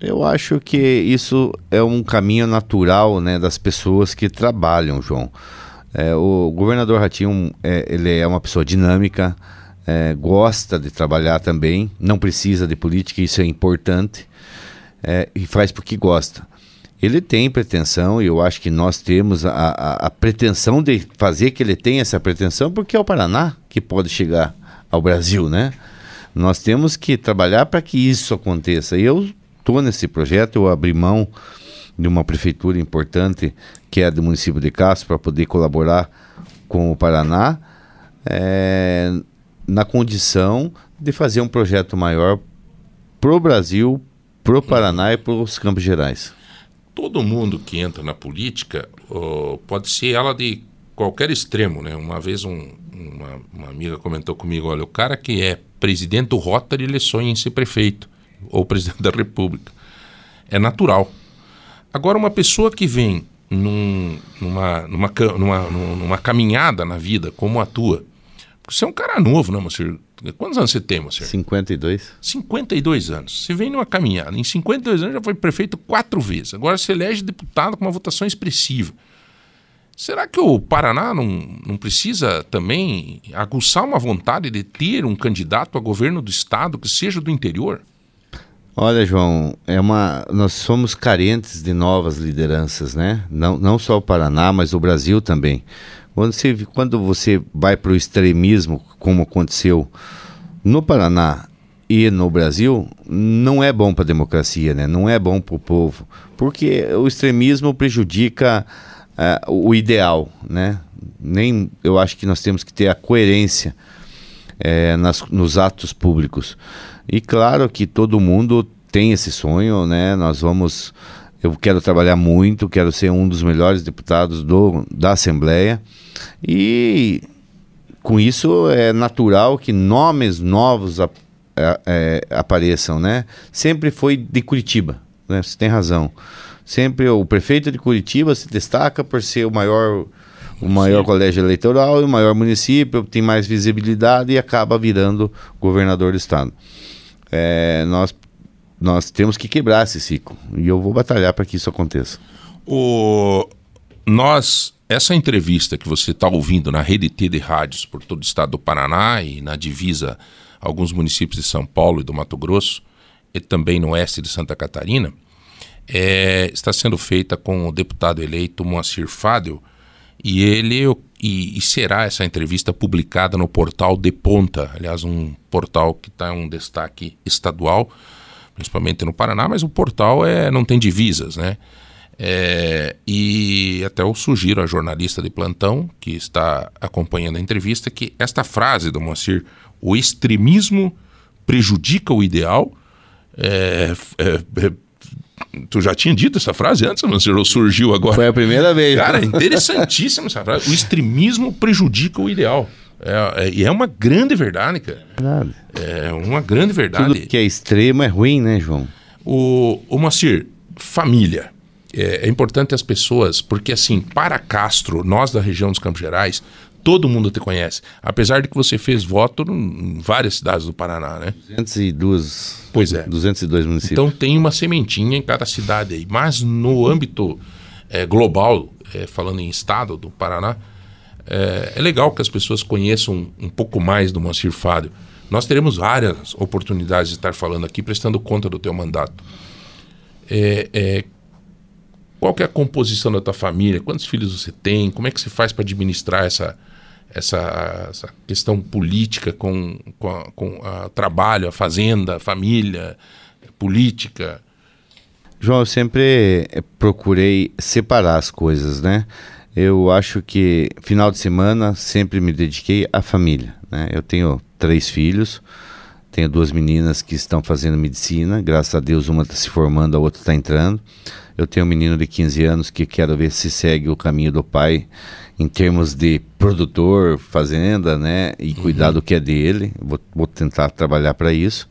Eu acho que isso é um caminho natural né, das pessoas que trabalham, João. É, o governador Ratinho, hum, é, ele é uma pessoa dinâmica, é, gosta de trabalhar também, não precisa de política, isso é importante, é, e faz porque gosta. Ele tem pretensão, e eu acho que nós temos a, a, a pretensão de fazer que ele tenha essa pretensão, porque é o Paraná que pode chegar ao Brasil, né? Nós temos que trabalhar para que isso aconteça. E eu estou nesse projeto, eu abri mão de uma prefeitura importante, que é do município de Castro, para poder colaborar com o Paraná, é, na condição de fazer um projeto maior para o Brasil, para o Paraná e para os Campos Gerais. Todo mundo que entra na política oh, pode ser ela de qualquer extremo, né? Uma vez um, uma, uma, amiga comentou comigo, olha, o cara que é presidente do Rotary, ele sonha em ser prefeito ou presidente da República. É natural. Agora, uma pessoa que vem num, numa, numa, numa, numa, caminhada na vida como a tua, porque você é um cara novo, né, Moacir? Quantos anos você tem, Moacir? 52. 52 anos. Você vem numa caminhada. Em 52 anos já foi prefeito quatro vezes. Agora você elege deputado com uma votação expressiva. Será que o Paraná não, não precisa também aguçar uma vontade de ter um candidato a governo do Estado que seja do interior? Olha, João, é uma, nós somos carentes de novas lideranças, né? Não, não só o Paraná, mas o Brasil também. Quando você, quando você vai para o extremismo, como aconteceu no Paraná e no Brasil, não é bom para a democracia, né? Não é bom para o povo, porque o extremismo prejudica uh, o ideal, né? Nem, eu acho que nós temos que ter a coerência eh, nas, nos atos públicos. E claro que todo mundo tem esse sonho, né? Nós vamos. Eu quero trabalhar muito, quero ser um dos melhores deputados do, da Assembleia. E com isso é natural que nomes novos a, a, é, é, apareçam, né? Sempre foi de Curitiba, né? Você tem razão. Sempre o prefeito de Curitiba se destaca por ser o maior o maior Sim. colégio eleitoral e o maior município, tem mais visibilidade e acaba virando governador do estado é, nós, nós temos que quebrar esse ciclo. E eu vou batalhar para que isso aconteça. O... Nós, essa entrevista que você está ouvindo na rede T de rádios por todo o estado do Paraná e na divisa alguns municípios de São Paulo e do Mato Grosso, e também no oeste de Santa Catarina, é, está sendo feita com o deputado eleito Moacir Fadel, e ele e, e, será essa entrevista publicada no portal De Ponta, aliás, um portal que está um destaque estadual, principalmente no Paraná, mas o portal é, não tem divisas, né? É, e até eu sugiro à jornalista de plantão que está acompanhando a entrevista que esta frase do Moacir, o extremismo prejudica o ideal, é, é, é Tu já tinha dito essa frase antes, mas surgiu agora. Foi a primeira vez. Cara, interessantíssima essa frase. O extremismo prejudica o ideal. É, é e é, é, uma grande verdade, cara. Verdade. É uma grande verdade. Tudo que é extremo é ruim, né, João? O, o Moacir, família. É, é importante as pessoas, porque assim, para Castro, nós da região dos Campos Gerais, todo mundo te conhece. Apesar de que você fez voto em várias cidades do Paraná, né? 202. Pois é. 202 municípios. Então tem uma sementinha em cada cidade aí. Mas no âmbito é, global, é, falando em estado do Paraná, é, é, legal que as pessoas conheçam um, pouco mais do Moacir Fábio. Nós teremos várias oportunidades de estar falando aqui, prestando conta do teu mandato. É, é, qual que é a composição da tua família? Quantos filhos você tem? Como é que você faz para administrar essa, essa, essa questão política com, com, a, com a trabalho, a fazenda, a família, a política? João, eu sempre eh, procurei separar as coisas, né? Eu acho que final de semana sempre me dediquei à família. Né? Eu tenho três filhos, tenho duas meninas que estão fazendo medicina, graças a Deus uma está se formando, a outra está entrando. Eu tenho um menino de 15 anos que quero ver se segue o caminho do pai em termos de produtor, fazenda, né? E cuidar uhum. do que é dele. Vou, vou tentar trabalhar para isso.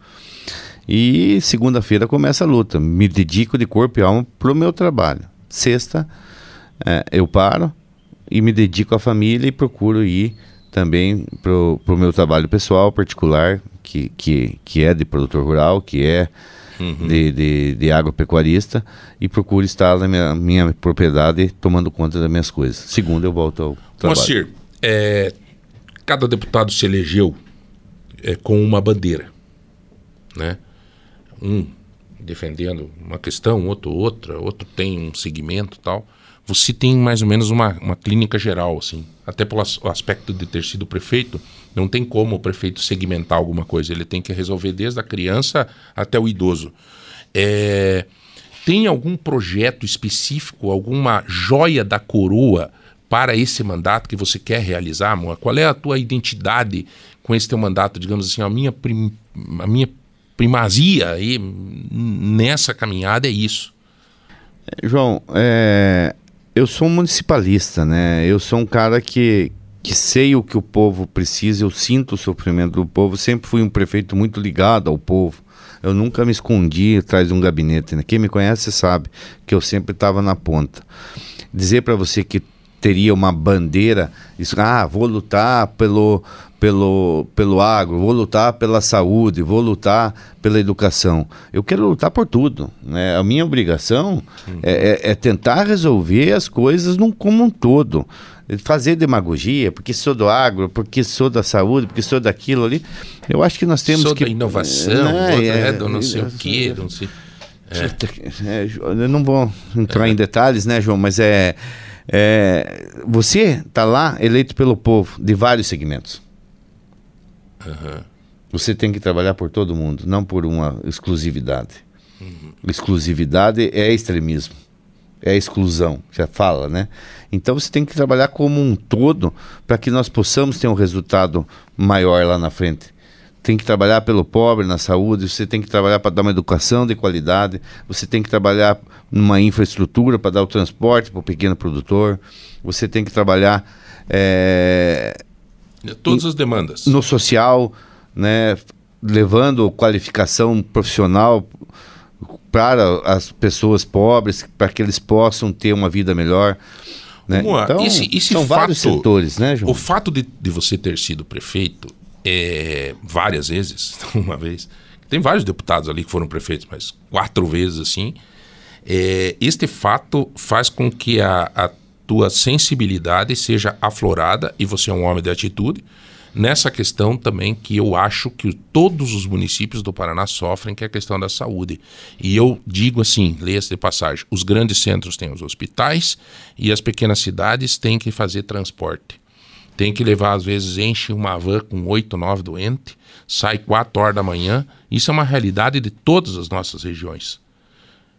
E segunda-feira começa a luta. Me dedico de corpo e alma pro meu trabalho. Sexta, é, eu paro e me dedico à família e procuro ir também pro, pro meu trabalho pessoal, particular, que, que, que é de produtor rural, que é uhum. de, de, de agropecuarista e procuro estar na minha, minha propriedade tomando conta das minhas coisas. Segundo, eu volto ao trabalho. Moacir, é, cada deputado se elegeu é, com uma bandeira. Né? Um defendendo uma questão, outro outra, outro tem um segmento tal você tem mais ou menos uma, uma clínica geral, assim. Até pelo as, aspecto de ter sido prefeito, não tem como o prefeito segmentar alguma coisa. Ele tem que resolver desde a criança até o idoso. É, tem algum projeto específico, alguma joia da coroa para esse mandato que você quer realizar, amor? Qual é a tua identidade com esse teu mandato? Digamos assim, a minha, prim, a minha primazia e nessa caminhada é isso. João, é, eu sou um municipalista, né? Eu sou um cara que, que sei o que o povo precisa, eu sinto o sofrimento do povo. Sempre fui um prefeito muito ligado ao povo. Eu nunca me escondi atrás de um gabinete. Né? Quem me conhece sabe que eu sempre estava na ponta. Dizer para você que teria uma bandeira, isso, ah, vou lutar pelo, pelo, pelo agro, vou lutar pela saúde, vou lutar pela educação. Eu quero lutar por tudo. Né? A minha obrigação é, é, é, tentar resolver as coisas num, como um todo. Fazer demagogia, porque sou do agro, porque sou da saúde, porque sou daquilo ali. Eu acho que nós temos sou que. da inovação, né, é, é, do não sei o é, quê, é. não sei. eu não vou entrar em detalhes, né, João? Mas é, é você está lá eleito pelo povo de vários segmentos. Você tem que trabalhar por todo mundo, não por uma exclusividade. Uhum. Exclusividade é extremismo, é exclusão, já fala, né? Então você tem que trabalhar como um todo para que nós possamos ter um resultado maior lá na frente tem que trabalhar pelo pobre na saúde, você tem que trabalhar para dar uma educação de qualidade, você tem que trabalhar numa infraestrutura para dar o transporte para o pequeno produtor, você tem que trabalhar é, né? Todas as demandas. No social, né, levando qualificação profissional para as pessoas pobres, para que eles possam ter uma vida melhor. Né? Uma, então, esse, esse são fato, vários setores, né, João? O fato de, de você ter sido prefeito é, várias vezes, [laughs] então, uma vez, tem vários deputados ali que foram prefeitos, mas quatro vezes assim, é, este fato faz com que a, a tua sensibilidade seja aflorada e você é um homem de atitude nessa questão também que eu acho que todos os municípios do Paraná sofrem, que é a questão da saúde. E eu digo assim, leia-se de passagem, os grandes centros têm os hospitais e as pequenas cidades têm que fazer transporte. Tem que levar, às vezes, enche uma van com oito, nove doentes, sai quatro horas da manhã. Isso é uma realidade de todas as nossas regiões.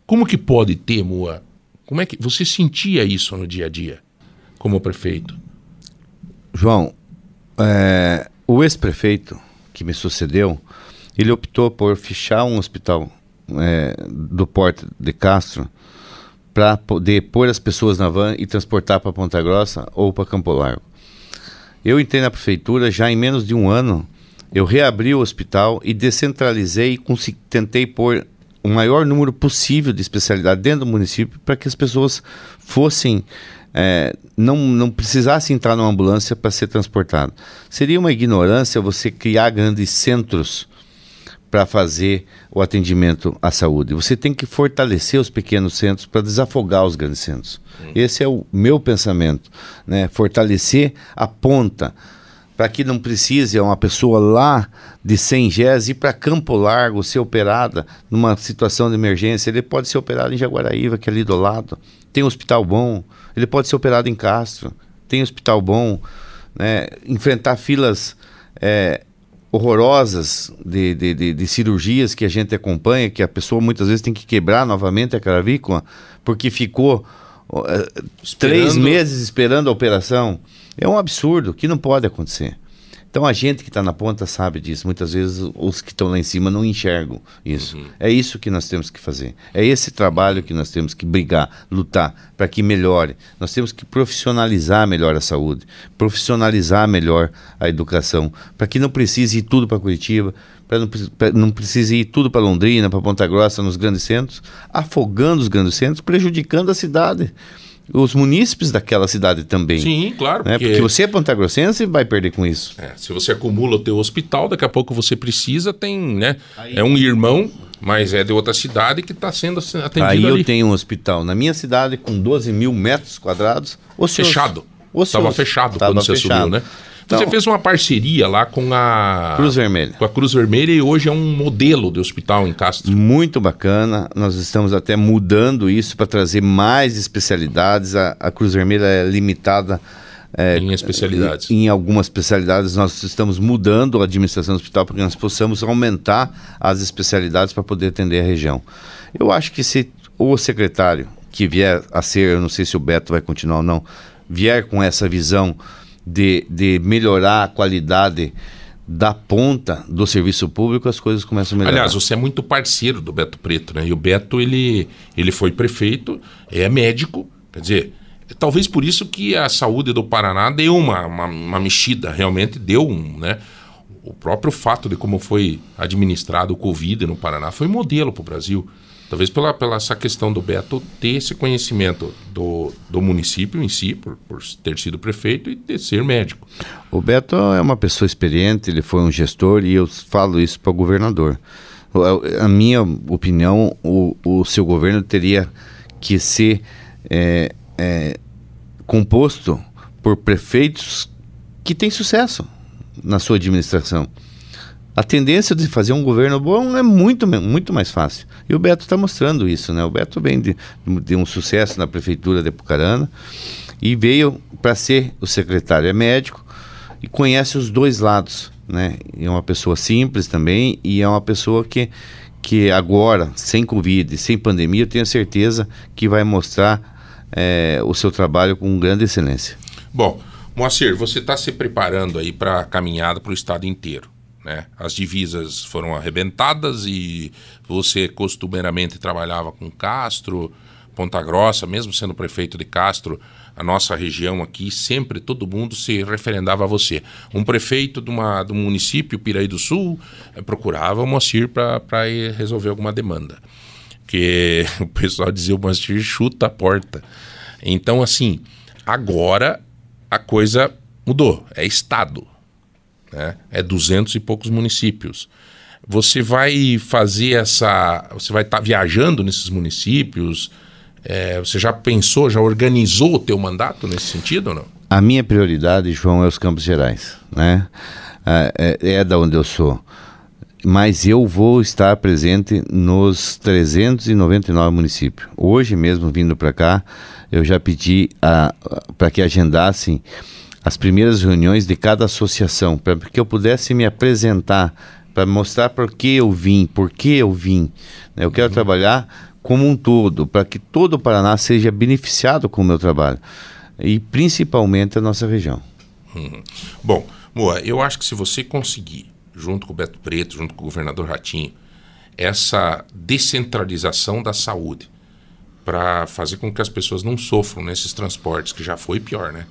Como que pode ter, Moa, como é que você sentia isso no dia a dia, como prefeito? João, é, o ex-prefeito que me sucedeu, ele optou por fechar um hospital é, do Porto de Castro para poder pôr as pessoas na van e transportar para Ponta Grossa ou para Campo Largo. Eu entrei na prefeitura já em menos de um ano. Eu reabri o hospital e descentralizei e tentei pôr o maior número possível de especialidade dentro do município para que as pessoas fossem é, não, não precisasse entrar numa ambulância para ser transportado. Seria uma ignorância você criar grandes centros para fazer o atendimento à saúde. Você tem que fortalecer os pequenos centros para desafogar os grandes centros. Esse é o meu pensamento, né? Fortalecer a ponta para que não precise uma pessoa lá de Sengés ir para Campo Largo ser operada numa situação de emergência. Ele pode ser operado em Jaguaraíva, que é ali do lado. Tem um hospital bom. Ele pode ser operado em Castro. Tem um hospital bom. Né? Enfrentar filas é, horrorosas de, de, de, de, cirurgias que a gente acompanha, que a pessoa muitas vezes tem que quebrar novamente a clavícula, porque ficou uh, três meses esperando a operação. É um absurdo que não pode acontecer. Então a gente que está na ponta sabe disso. Muitas vezes os que estão lá em cima não enxergam isso. Uhum. É isso que nós temos que fazer. É esse trabalho que nós temos que brigar, lutar para que melhore. Nós temos que profissionalizar melhor a saúde, profissionalizar melhor a educação, para que não precise ir tudo para Curitiba, para não, não precise ir tudo para Londrina, para Ponta Grossa, nos grandes centros, afogando os grandes centros, prejudicando a cidade os munícipes daquela cidade também. Sim, claro. Né? Porque... porque você é pantagrossense vai perder com isso. É, se você acumula o teu hospital, daqui a pouco você precisa, tem, né? Aí... É um irmão, mas é de outra cidade que está sendo atendido Aí ali. eu tenho um hospital. Na minha cidade, com 12 mil metros quadrados... Ocioso. Fechado. estava fechado Tava quando você fechado. subiu, né? Então, Você fez uma parceria lá com a Cruz Vermelha. Com a Cruz Vermelha e hoje é um modelo de hospital em Castro. Muito bacana. Nós estamos até mudando isso para trazer mais especialidades. A, a, Cruz Vermelha é limitada é, em especialidades. Em, em algumas especialidades nós estamos mudando a administração do hospital para que nós possamos aumentar as especialidades para poder atender a região. Eu acho que se o secretário que vier a ser, eu não sei se o Beto vai continuar ou não, vier com essa visão de, de melhorar a qualidade da ponta do serviço público, as coisas começam a melhorar. Aliás, você é muito parceiro do Beto Preto, né? E o Beto, ele, ele foi prefeito, é médico, quer dizer, talvez por isso que a saúde do Paraná deu uma, uma, uma mexida, realmente deu um, né? O próprio fato de como foi administrado o Covid no Paraná foi modelo para o Brasil. Talvez pela, pela essa questão do Beto ter esse conhecimento do, do município em si, por, por ter sido prefeito e ser médico. O Beto é uma pessoa experiente, ele foi um gestor e eu falo isso para o governador. A minha opinião, o, o seu governo teria que ser é, é, composto por prefeitos que têm sucesso na sua administração a tendência de fazer um governo bom é muito, muito mais fácil. E o Beto está mostrando isso, né? O Beto vem de, de um sucesso na prefeitura de Apucarana e veio para ser o secretário. É médico e conhece os dois lados, né? É uma pessoa simples também e é uma pessoa que, que agora, sem Covid, sem pandemia, eu tenho certeza que vai mostrar é, o seu trabalho com grande excelência. Bom, Moacir, você está se preparando aí para a caminhada para o estado inteiro. Né? As divisas foram arrebentadas e você costumeiramente trabalhava com Castro, Ponta Grossa, mesmo sendo prefeito de Castro, a nossa região aqui, sempre todo mundo se referendava a você. Um prefeito de, uma, do um município, Piraí do Sul, eh, procurava o Moacir para resolver alguma demanda. Porque [laughs] o pessoal dizia o Moacir chuta a porta. Então, assim, agora a coisa mudou. É Estado né? É duzentos e poucos municípios. Você vai fazer essa. Você vai estar tá viajando nesses municípios? É, você já pensou, já organizou o teu mandato nesse sentido ou não? A minha prioridade, João, é os Campos Gerais, né? É, é, é da onde eu sou. Mas eu vou estar presente nos 399 municípios. Hoje mesmo, vindo para cá, eu já pedi para que agendassem as primeiras reuniões de cada associação, para que eu pudesse me apresentar, para mostrar por que eu vim, por que eu vim. Né? Eu quero uhum. trabalhar como um todo, para que todo o Paraná seja beneficiado com o meu trabalho, e principalmente a nossa região. Uhum. Bom, Moa, eu acho que se você conseguir, junto com o Beto Preto, junto com o governador Ratinho, essa descentralização da saúde, para fazer com que as pessoas não sofram nesses transportes, que já foi pior, né?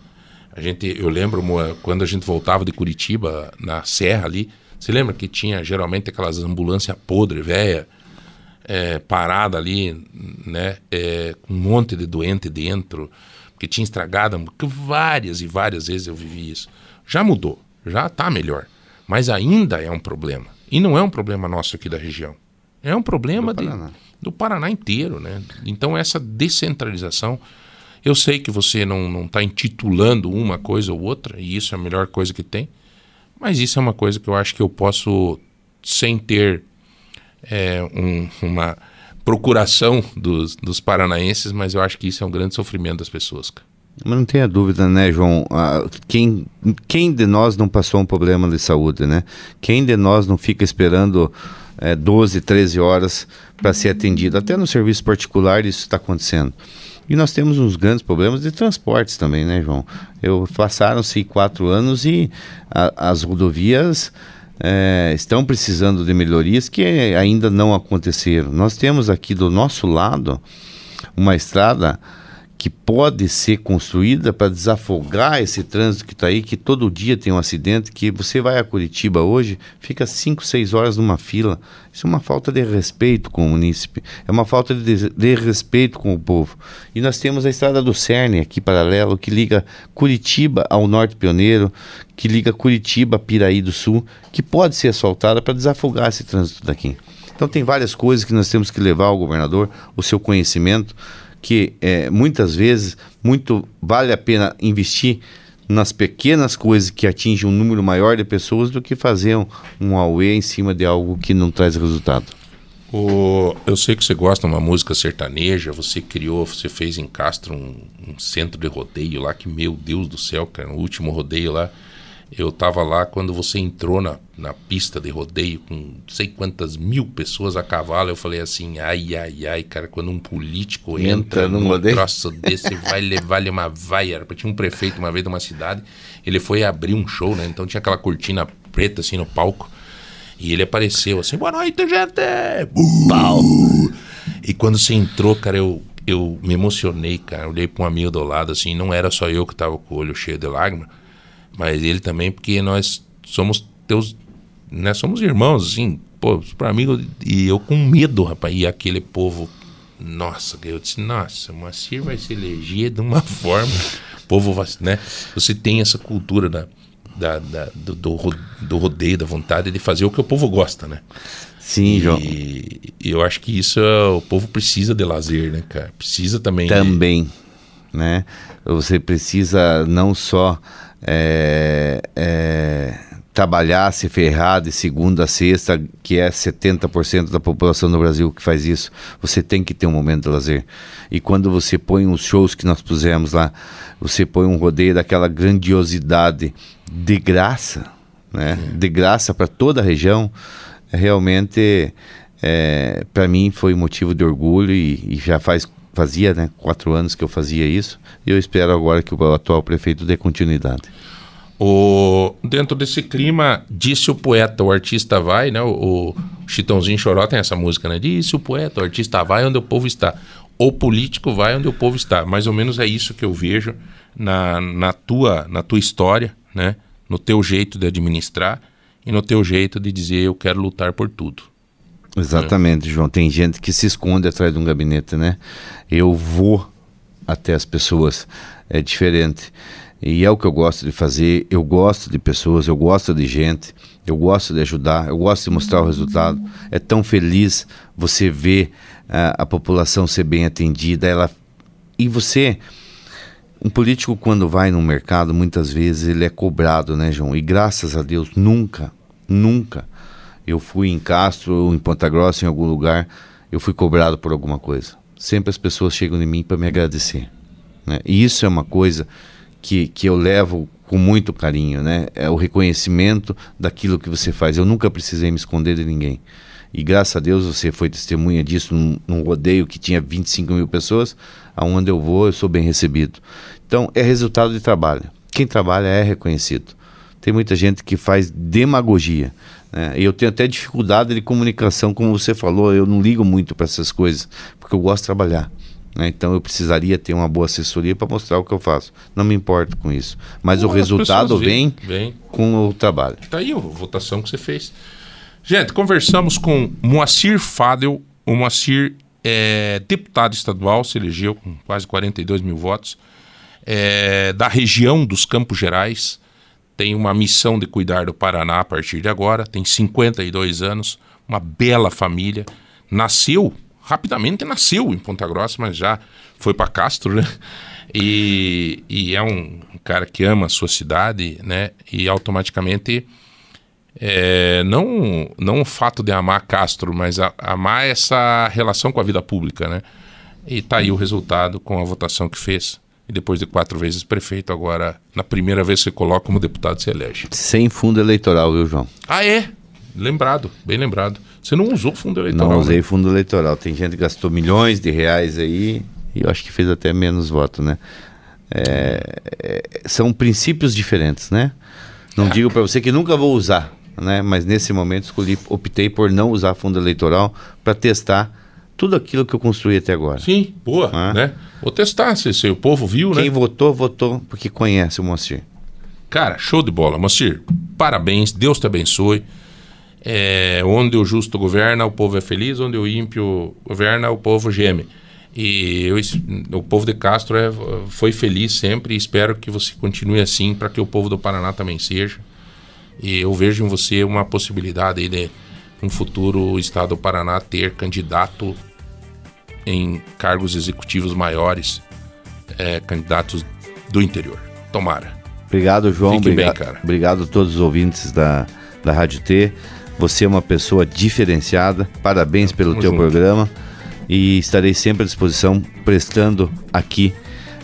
A gente, eu lembro quando a gente voltava de Curitiba, na serra ali, você lembra que tinha geralmente aquelas ambulâncias podre, velha, é, parada ali, né, é, um monte de doente dentro, porque tinha estragado, porque várias e várias vezes eu vivi isso. Já mudou, já está melhor, mas ainda é um problema. E não é um problema nosso aqui da região. É um problema do Paraná, de, do Paraná inteiro, né? Então essa descentralização eu sei que você não está intitulando uma coisa ou outra, e isso é a melhor coisa que tem, mas isso é uma coisa que eu acho que eu posso, sem ter é, um, uma procuração dos, dos paranaenses, mas eu acho que isso é um grande sofrimento das pessoas. Mas não tenha dúvida, né, João? Ah, quem, quem de nós não passou um problema de saúde, né? Quem de nós não fica esperando é, 12, 13 horas para ser atendido? Até no serviço particular isso está acontecendo. E nós temos uns grandes problemas de transportes também, né, João? Eu passaram-se quatro anos e a, as rodovias é, estão precisando de melhorias que ainda não aconteceram. Nós temos aqui do nosso lado uma estrada que pode ser construída para desafogar esse trânsito que está aí, que todo dia tem um acidente, que você vai a Curitiba hoje, fica 5, 6 horas numa fila. Isso é uma falta de respeito com o munícipe, é uma falta de, de respeito com o povo. E nós temos a Estrada do Cerne aqui paralelo, que liga Curitiba ao Norte Pioneiro, que liga Curitiba a Piraí do Sul, que pode ser asfaltada para desafogar esse trânsito daqui. Então tem várias coisas que nós temos que levar ao governador, o seu conhecimento, que é, muitas vezes muito vale a pena investir nas pequenas coisas que atingem um número maior de pessoas do que fazer um, um em cima de algo que não traz resultado. O, eu sei que você gosta de uma música sertaneja, você criou, você fez em Castro um, um centro de rodeio lá, que meu Deus do céu, cara, o último rodeio lá, eu estava lá quando você entrou na, na pista de rodeio com não sei quantas mil pessoas a cavalo. Eu falei assim, ai, ai, ai, cara, quando um político entra, entra num rodeio. troço desse, vai levar-lhe uma vaia. tinha um prefeito uma vez de uma cidade, ele foi abrir um show, né? Então tinha aquela cortina preta assim no palco. E ele apareceu assim, boa noite, gente! E quando você entrou, cara, eu eu me emocionei, cara. Olhei para um amigo do lado, assim, não era só eu que tava com o olho cheio de lágrimas. Mas ele também, porque nós somos teus. né somos irmãos, assim, pô, para mim, e eu com medo, rapaz. E aquele povo, nossa, eu disse, nossa, o Macir vai se eleger de uma [laughs] forma. O povo, vai, né? Você tem essa cultura da, da, da do, do, do, rodeio, da vontade de fazer o que o povo gosta, né? Sim, e, João. E eu acho que isso, é, o povo precisa de lazer, né, cara? Precisa também. Também, de... né? Você precisa não só é, é, trabalhar, se ferrar de segunda a sexta, que é 70% da população do Brasil que faz isso. Você tem que ter um momento de lazer. E quando você põe os shows que nós pusemos lá, você põe um rodeio daquela grandiosidade de graça, né? de graça para toda a região, realmente é, para mim foi motivo de orgulho e, e já faz fazia né, quatro anos que eu fazia isso e eu espero agora que o atual prefeito dê continuidade. O, dentro desse clima, disse o poeta, o artista vai, né? O, o Chitãozinho Choró tem essa música, né? Disse o poeta, o artista vai onde o povo está. O político vai onde o povo está. Mais ou menos é isso que eu vejo na, na, tua, na tua história, né? No teu jeito de administrar e no teu jeito de dizer eu quero lutar por tudo. Exatamente, João. Tem gente que se esconde atrás de um gabinete, né? Eu vou até as pessoas. É diferente. E é o que eu gosto de fazer. Eu gosto de pessoas, eu gosto de gente, eu gosto de ajudar, eu gosto de mostrar o resultado. É tão feliz você ver a, ah, a população ser bem atendida. Ela... E você. Um político, quando vai no mercado, muitas vezes ele é cobrado, né, João? E graças a Deus, nunca, nunca eu fui em Castro, em Ponta Grossa, em algum lugar, eu fui cobrado por alguma coisa. Sempre as pessoas chegam em mim para me agradecer. Né? E isso é uma coisa que, que eu levo com muito carinho, né? É o reconhecimento daquilo que você faz. Eu nunca precisei me esconder de ninguém. E graças a Deus você foi testemunha disso num, num rodeio que tinha 25 mil pessoas. Aonde eu vou, eu sou bem recebido. Então, é resultado de trabalho. Quem trabalha é reconhecido. Tem muita gente que faz demagogia. É, eu tenho até dificuldade de comunicação, como você falou, eu não ligo muito para essas coisas, porque eu gosto de trabalhar. Né? Então eu precisaria ter uma boa assessoria para mostrar o que eu faço. Não me importo com isso. Mas o resultado vem, vem com o trabalho. Está aí a votação que você fez. Gente, conversamos com Moacir Fadel. O Moacir é deputado estadual, se elegeu com quase 42 mil votos, é, da região dos Campos Gerais tem uma missão de cuidar do Paraná a partir de agora, tem 52 anos, uma bela família, nasceu, rapidamente nasceu em Ponta Grossa, mas já foi para Castro, né? E, e é um cara que ama a sua cidade, né? E automaticamente, é, não, não o fato de amar Castro, mas a, amar essa relação com a vida pública, né? E tá aí o resultado com a votação que fez e depois de quatro vezes prefeito, agora na primeira vez que você coloca como deputado se elege. Sem fundo eleitoral, viu, João? Ah, é? Lembrado, bem lembrado. Você não usou fundo eleitoral? Não né? usei né? fundo eleitoral. Tem gente que gastou milhões de reais aí e eu acho que fez até menos voto, né? É, é, são princípios diferentes, né? Não é. digo para você que nunca vou usar, né? Mas nesse momento escolhi, optei por não usar fundo eleitoral para testar tudo aquilo que eu construí até agora. Sim, boa, ah. né? Vou testar, se, se o povo viu, Quem né? Quem votou, votou porque conhece o Moacir. Cara, show de bola. Moacir, parabéns, Deus te abençoe. É, onde o justo governa, o povo é feliz, onde o ímpio governa, o povo geme. E eu, o povo de Castro é, foi feliz sempre e espero que você continue assim para que o povo do Paraná também seja. E eu vejo em você uma possibilidade aí de um futuro estado do Paraná ter candidato em cargos executivos maiores, é, candidatos do interior. Tomara. Obrigado, João. Fique obrigado, bem, cara. Obrigado a todos os ouvintes da, da Rádio T. Você é uma pessoa diferenciada. Parabéns pelo Tamo teu junto. programa. E estarei sempre à disposição, prestando aqui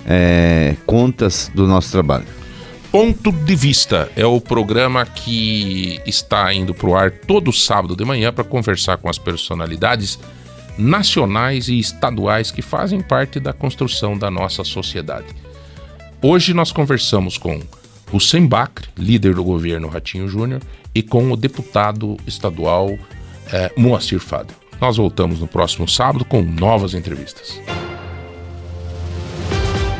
é, contas do nosso trabalho. Ponto de Vista é o programa que está indo para o ar todo sábado de manhã para conversar com as personalidades nacionais e estaduais que fazem parte da construção da nossa sociedade. Hoje nós conversamos com o Sembacre, líder do governo Ratinho Júnior, e com o deputado estadual eh, Moacir Fábio. Nós voltamos no próximo sábado com novas entrevistas.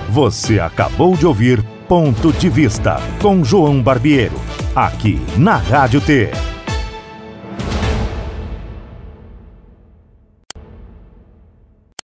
Você acabou de ouvir Ponto de Vista, com João Barbieiro, aqui na Rádio T.